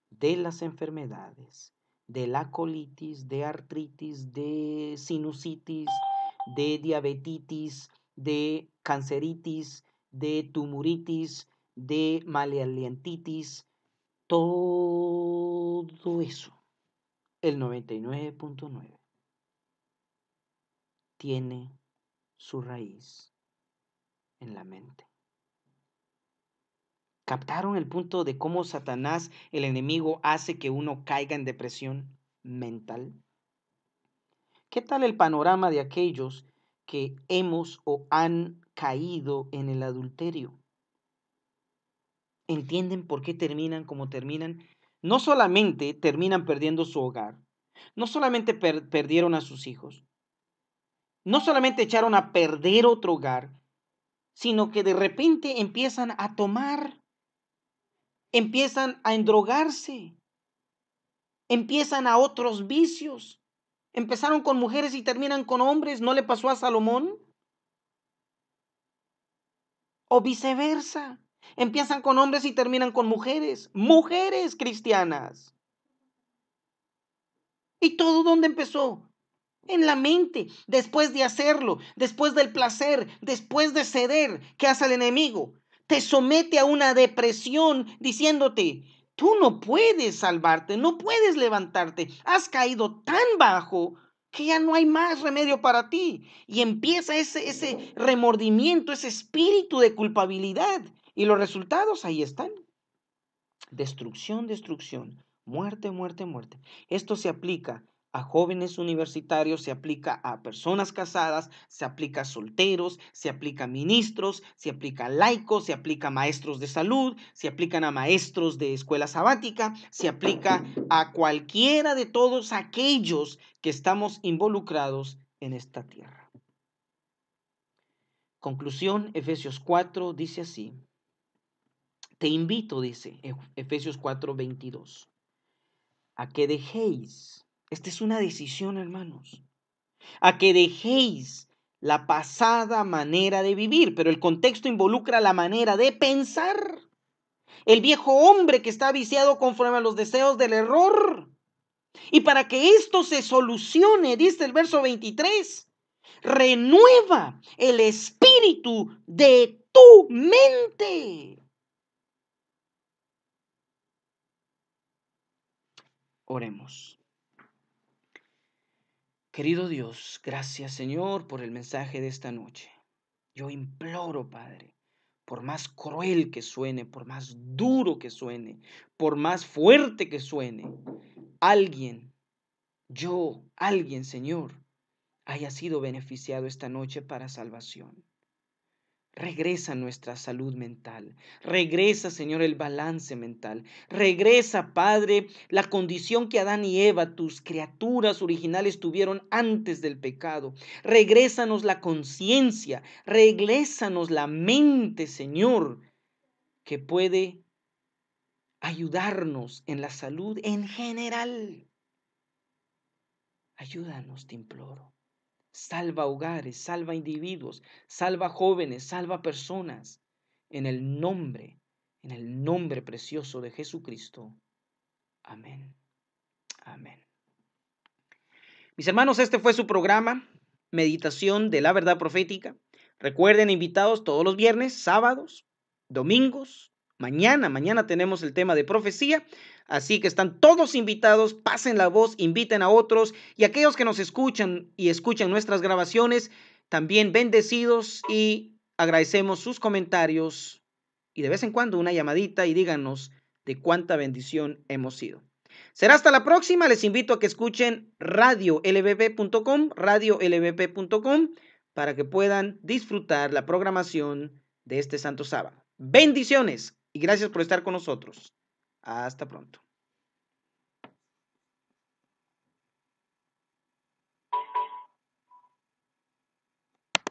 de las enfermedades, de la colitis, de artritis, de sinusitis, de diabetitis, de canceritis, de tumuritis, de malealientitis, todo eso, el 99.9, tiene su raíz en la mente. ¿Captaron el punto de cómo Satanás, el enemigo, hace que uno caiga en depresión mental? ¿Qué tal el panorama de aquellos que hemos o han caído en el adulterio? entienden por qué terminan como terminan, no solamente terminan perdiendo su hogar, no solamente perdieron a sus hijos, no solamente echaron a perder otro hogar, sino que de repente empiezan a tomar, empiezan a endrogarse, empiezan a otros vicios. Empezaron con mujeres y terminan con hombres, ¿no le pasó a Salomón? O viceversa. Empiezan con hombres y terminan con mujeres, mujeres cristianas. ¿Y todo dónde empezó? En la mente, después de hacerlo, después del placer, después de ceder, ¿qué hace el enemigo? Te somete a una depresión diciéndote, tú no puedes salvarte, no puedes levantarte, has caído tan bajo que ya no hay más remedio para ti. Y empieza ese, ese remordimiento, ese espíritu de culpabilidad y los resultados ahí están. Destrucción, destrucción, muerte, muerte, muerte. Esto se aplica a jóvenes universitarios, se aplica a personas casadas, se aplica a solteros, se aplica a ministros, se aplica a laicos, se aplica a maestros de salud, se aplican a maestros de escuela sabática, se aplica a cualquiera de todos aquellos que estamos involucrados en esta tierra. Conclusión, Efesios 4 dice así, te invito, dice Efesios 4:22, a que dejéis, esta es una decisión, hermanos, a que dejéis la pasada manera de vivir, pero el contexto involucra la manera de pensar. El viejo hombre que está viciado conforme a los deseos del error. Y para que esto se solucione, dice el verso 23, renueva el espíritu de tu mente. Oremos. Querido Dios, gracias Señor por el mensaje de esta noche. Yo imploro, Padre, por más cruel que suene, por más duro que suene, por más fuerte que suene, alguien, yo, alguien, Señor, haya sido beneficiado esta noche para salvación. Regresa nuestra salud mental. Regresa, Señor, el balance mental. Regresa, Padre, la condición que Adán y Eva, tus criaturas originales, tuvieron antes del pecado. Regrésanos la conciencia. Regrésanos la mente, Señor, que puede ayudarnos en la salud en general. Ayúdanos, te imploro salva hogares, salva individuos, salva jóvenes, salva personas. En el nombre, en el nombre precioso de Jesucristo. Amén. Amén. Mis hermanos, este fue su programa, Meditación de la Verdad Profética. Recuerden, invitados todos los viernes, sábados, domingos, mañana, mañana tenemos el tema de profecía. Así que están todos invitados, pasen la voz, inviten a otros y aquellos que nos escuchan y escuchan nuestras grabaciones, también bendecidos y agradecemos sus comentarios y de vez en cuando una llamadita y díganos de cuánta bendición hemos sido. Será hasta la próxima, les invito a que escuchen Radio radiolbp.com, para que puedan disfrutar la programación de este Santo Sábado. Bendiciones y gracias por estar con nosotros. Hasta pronto.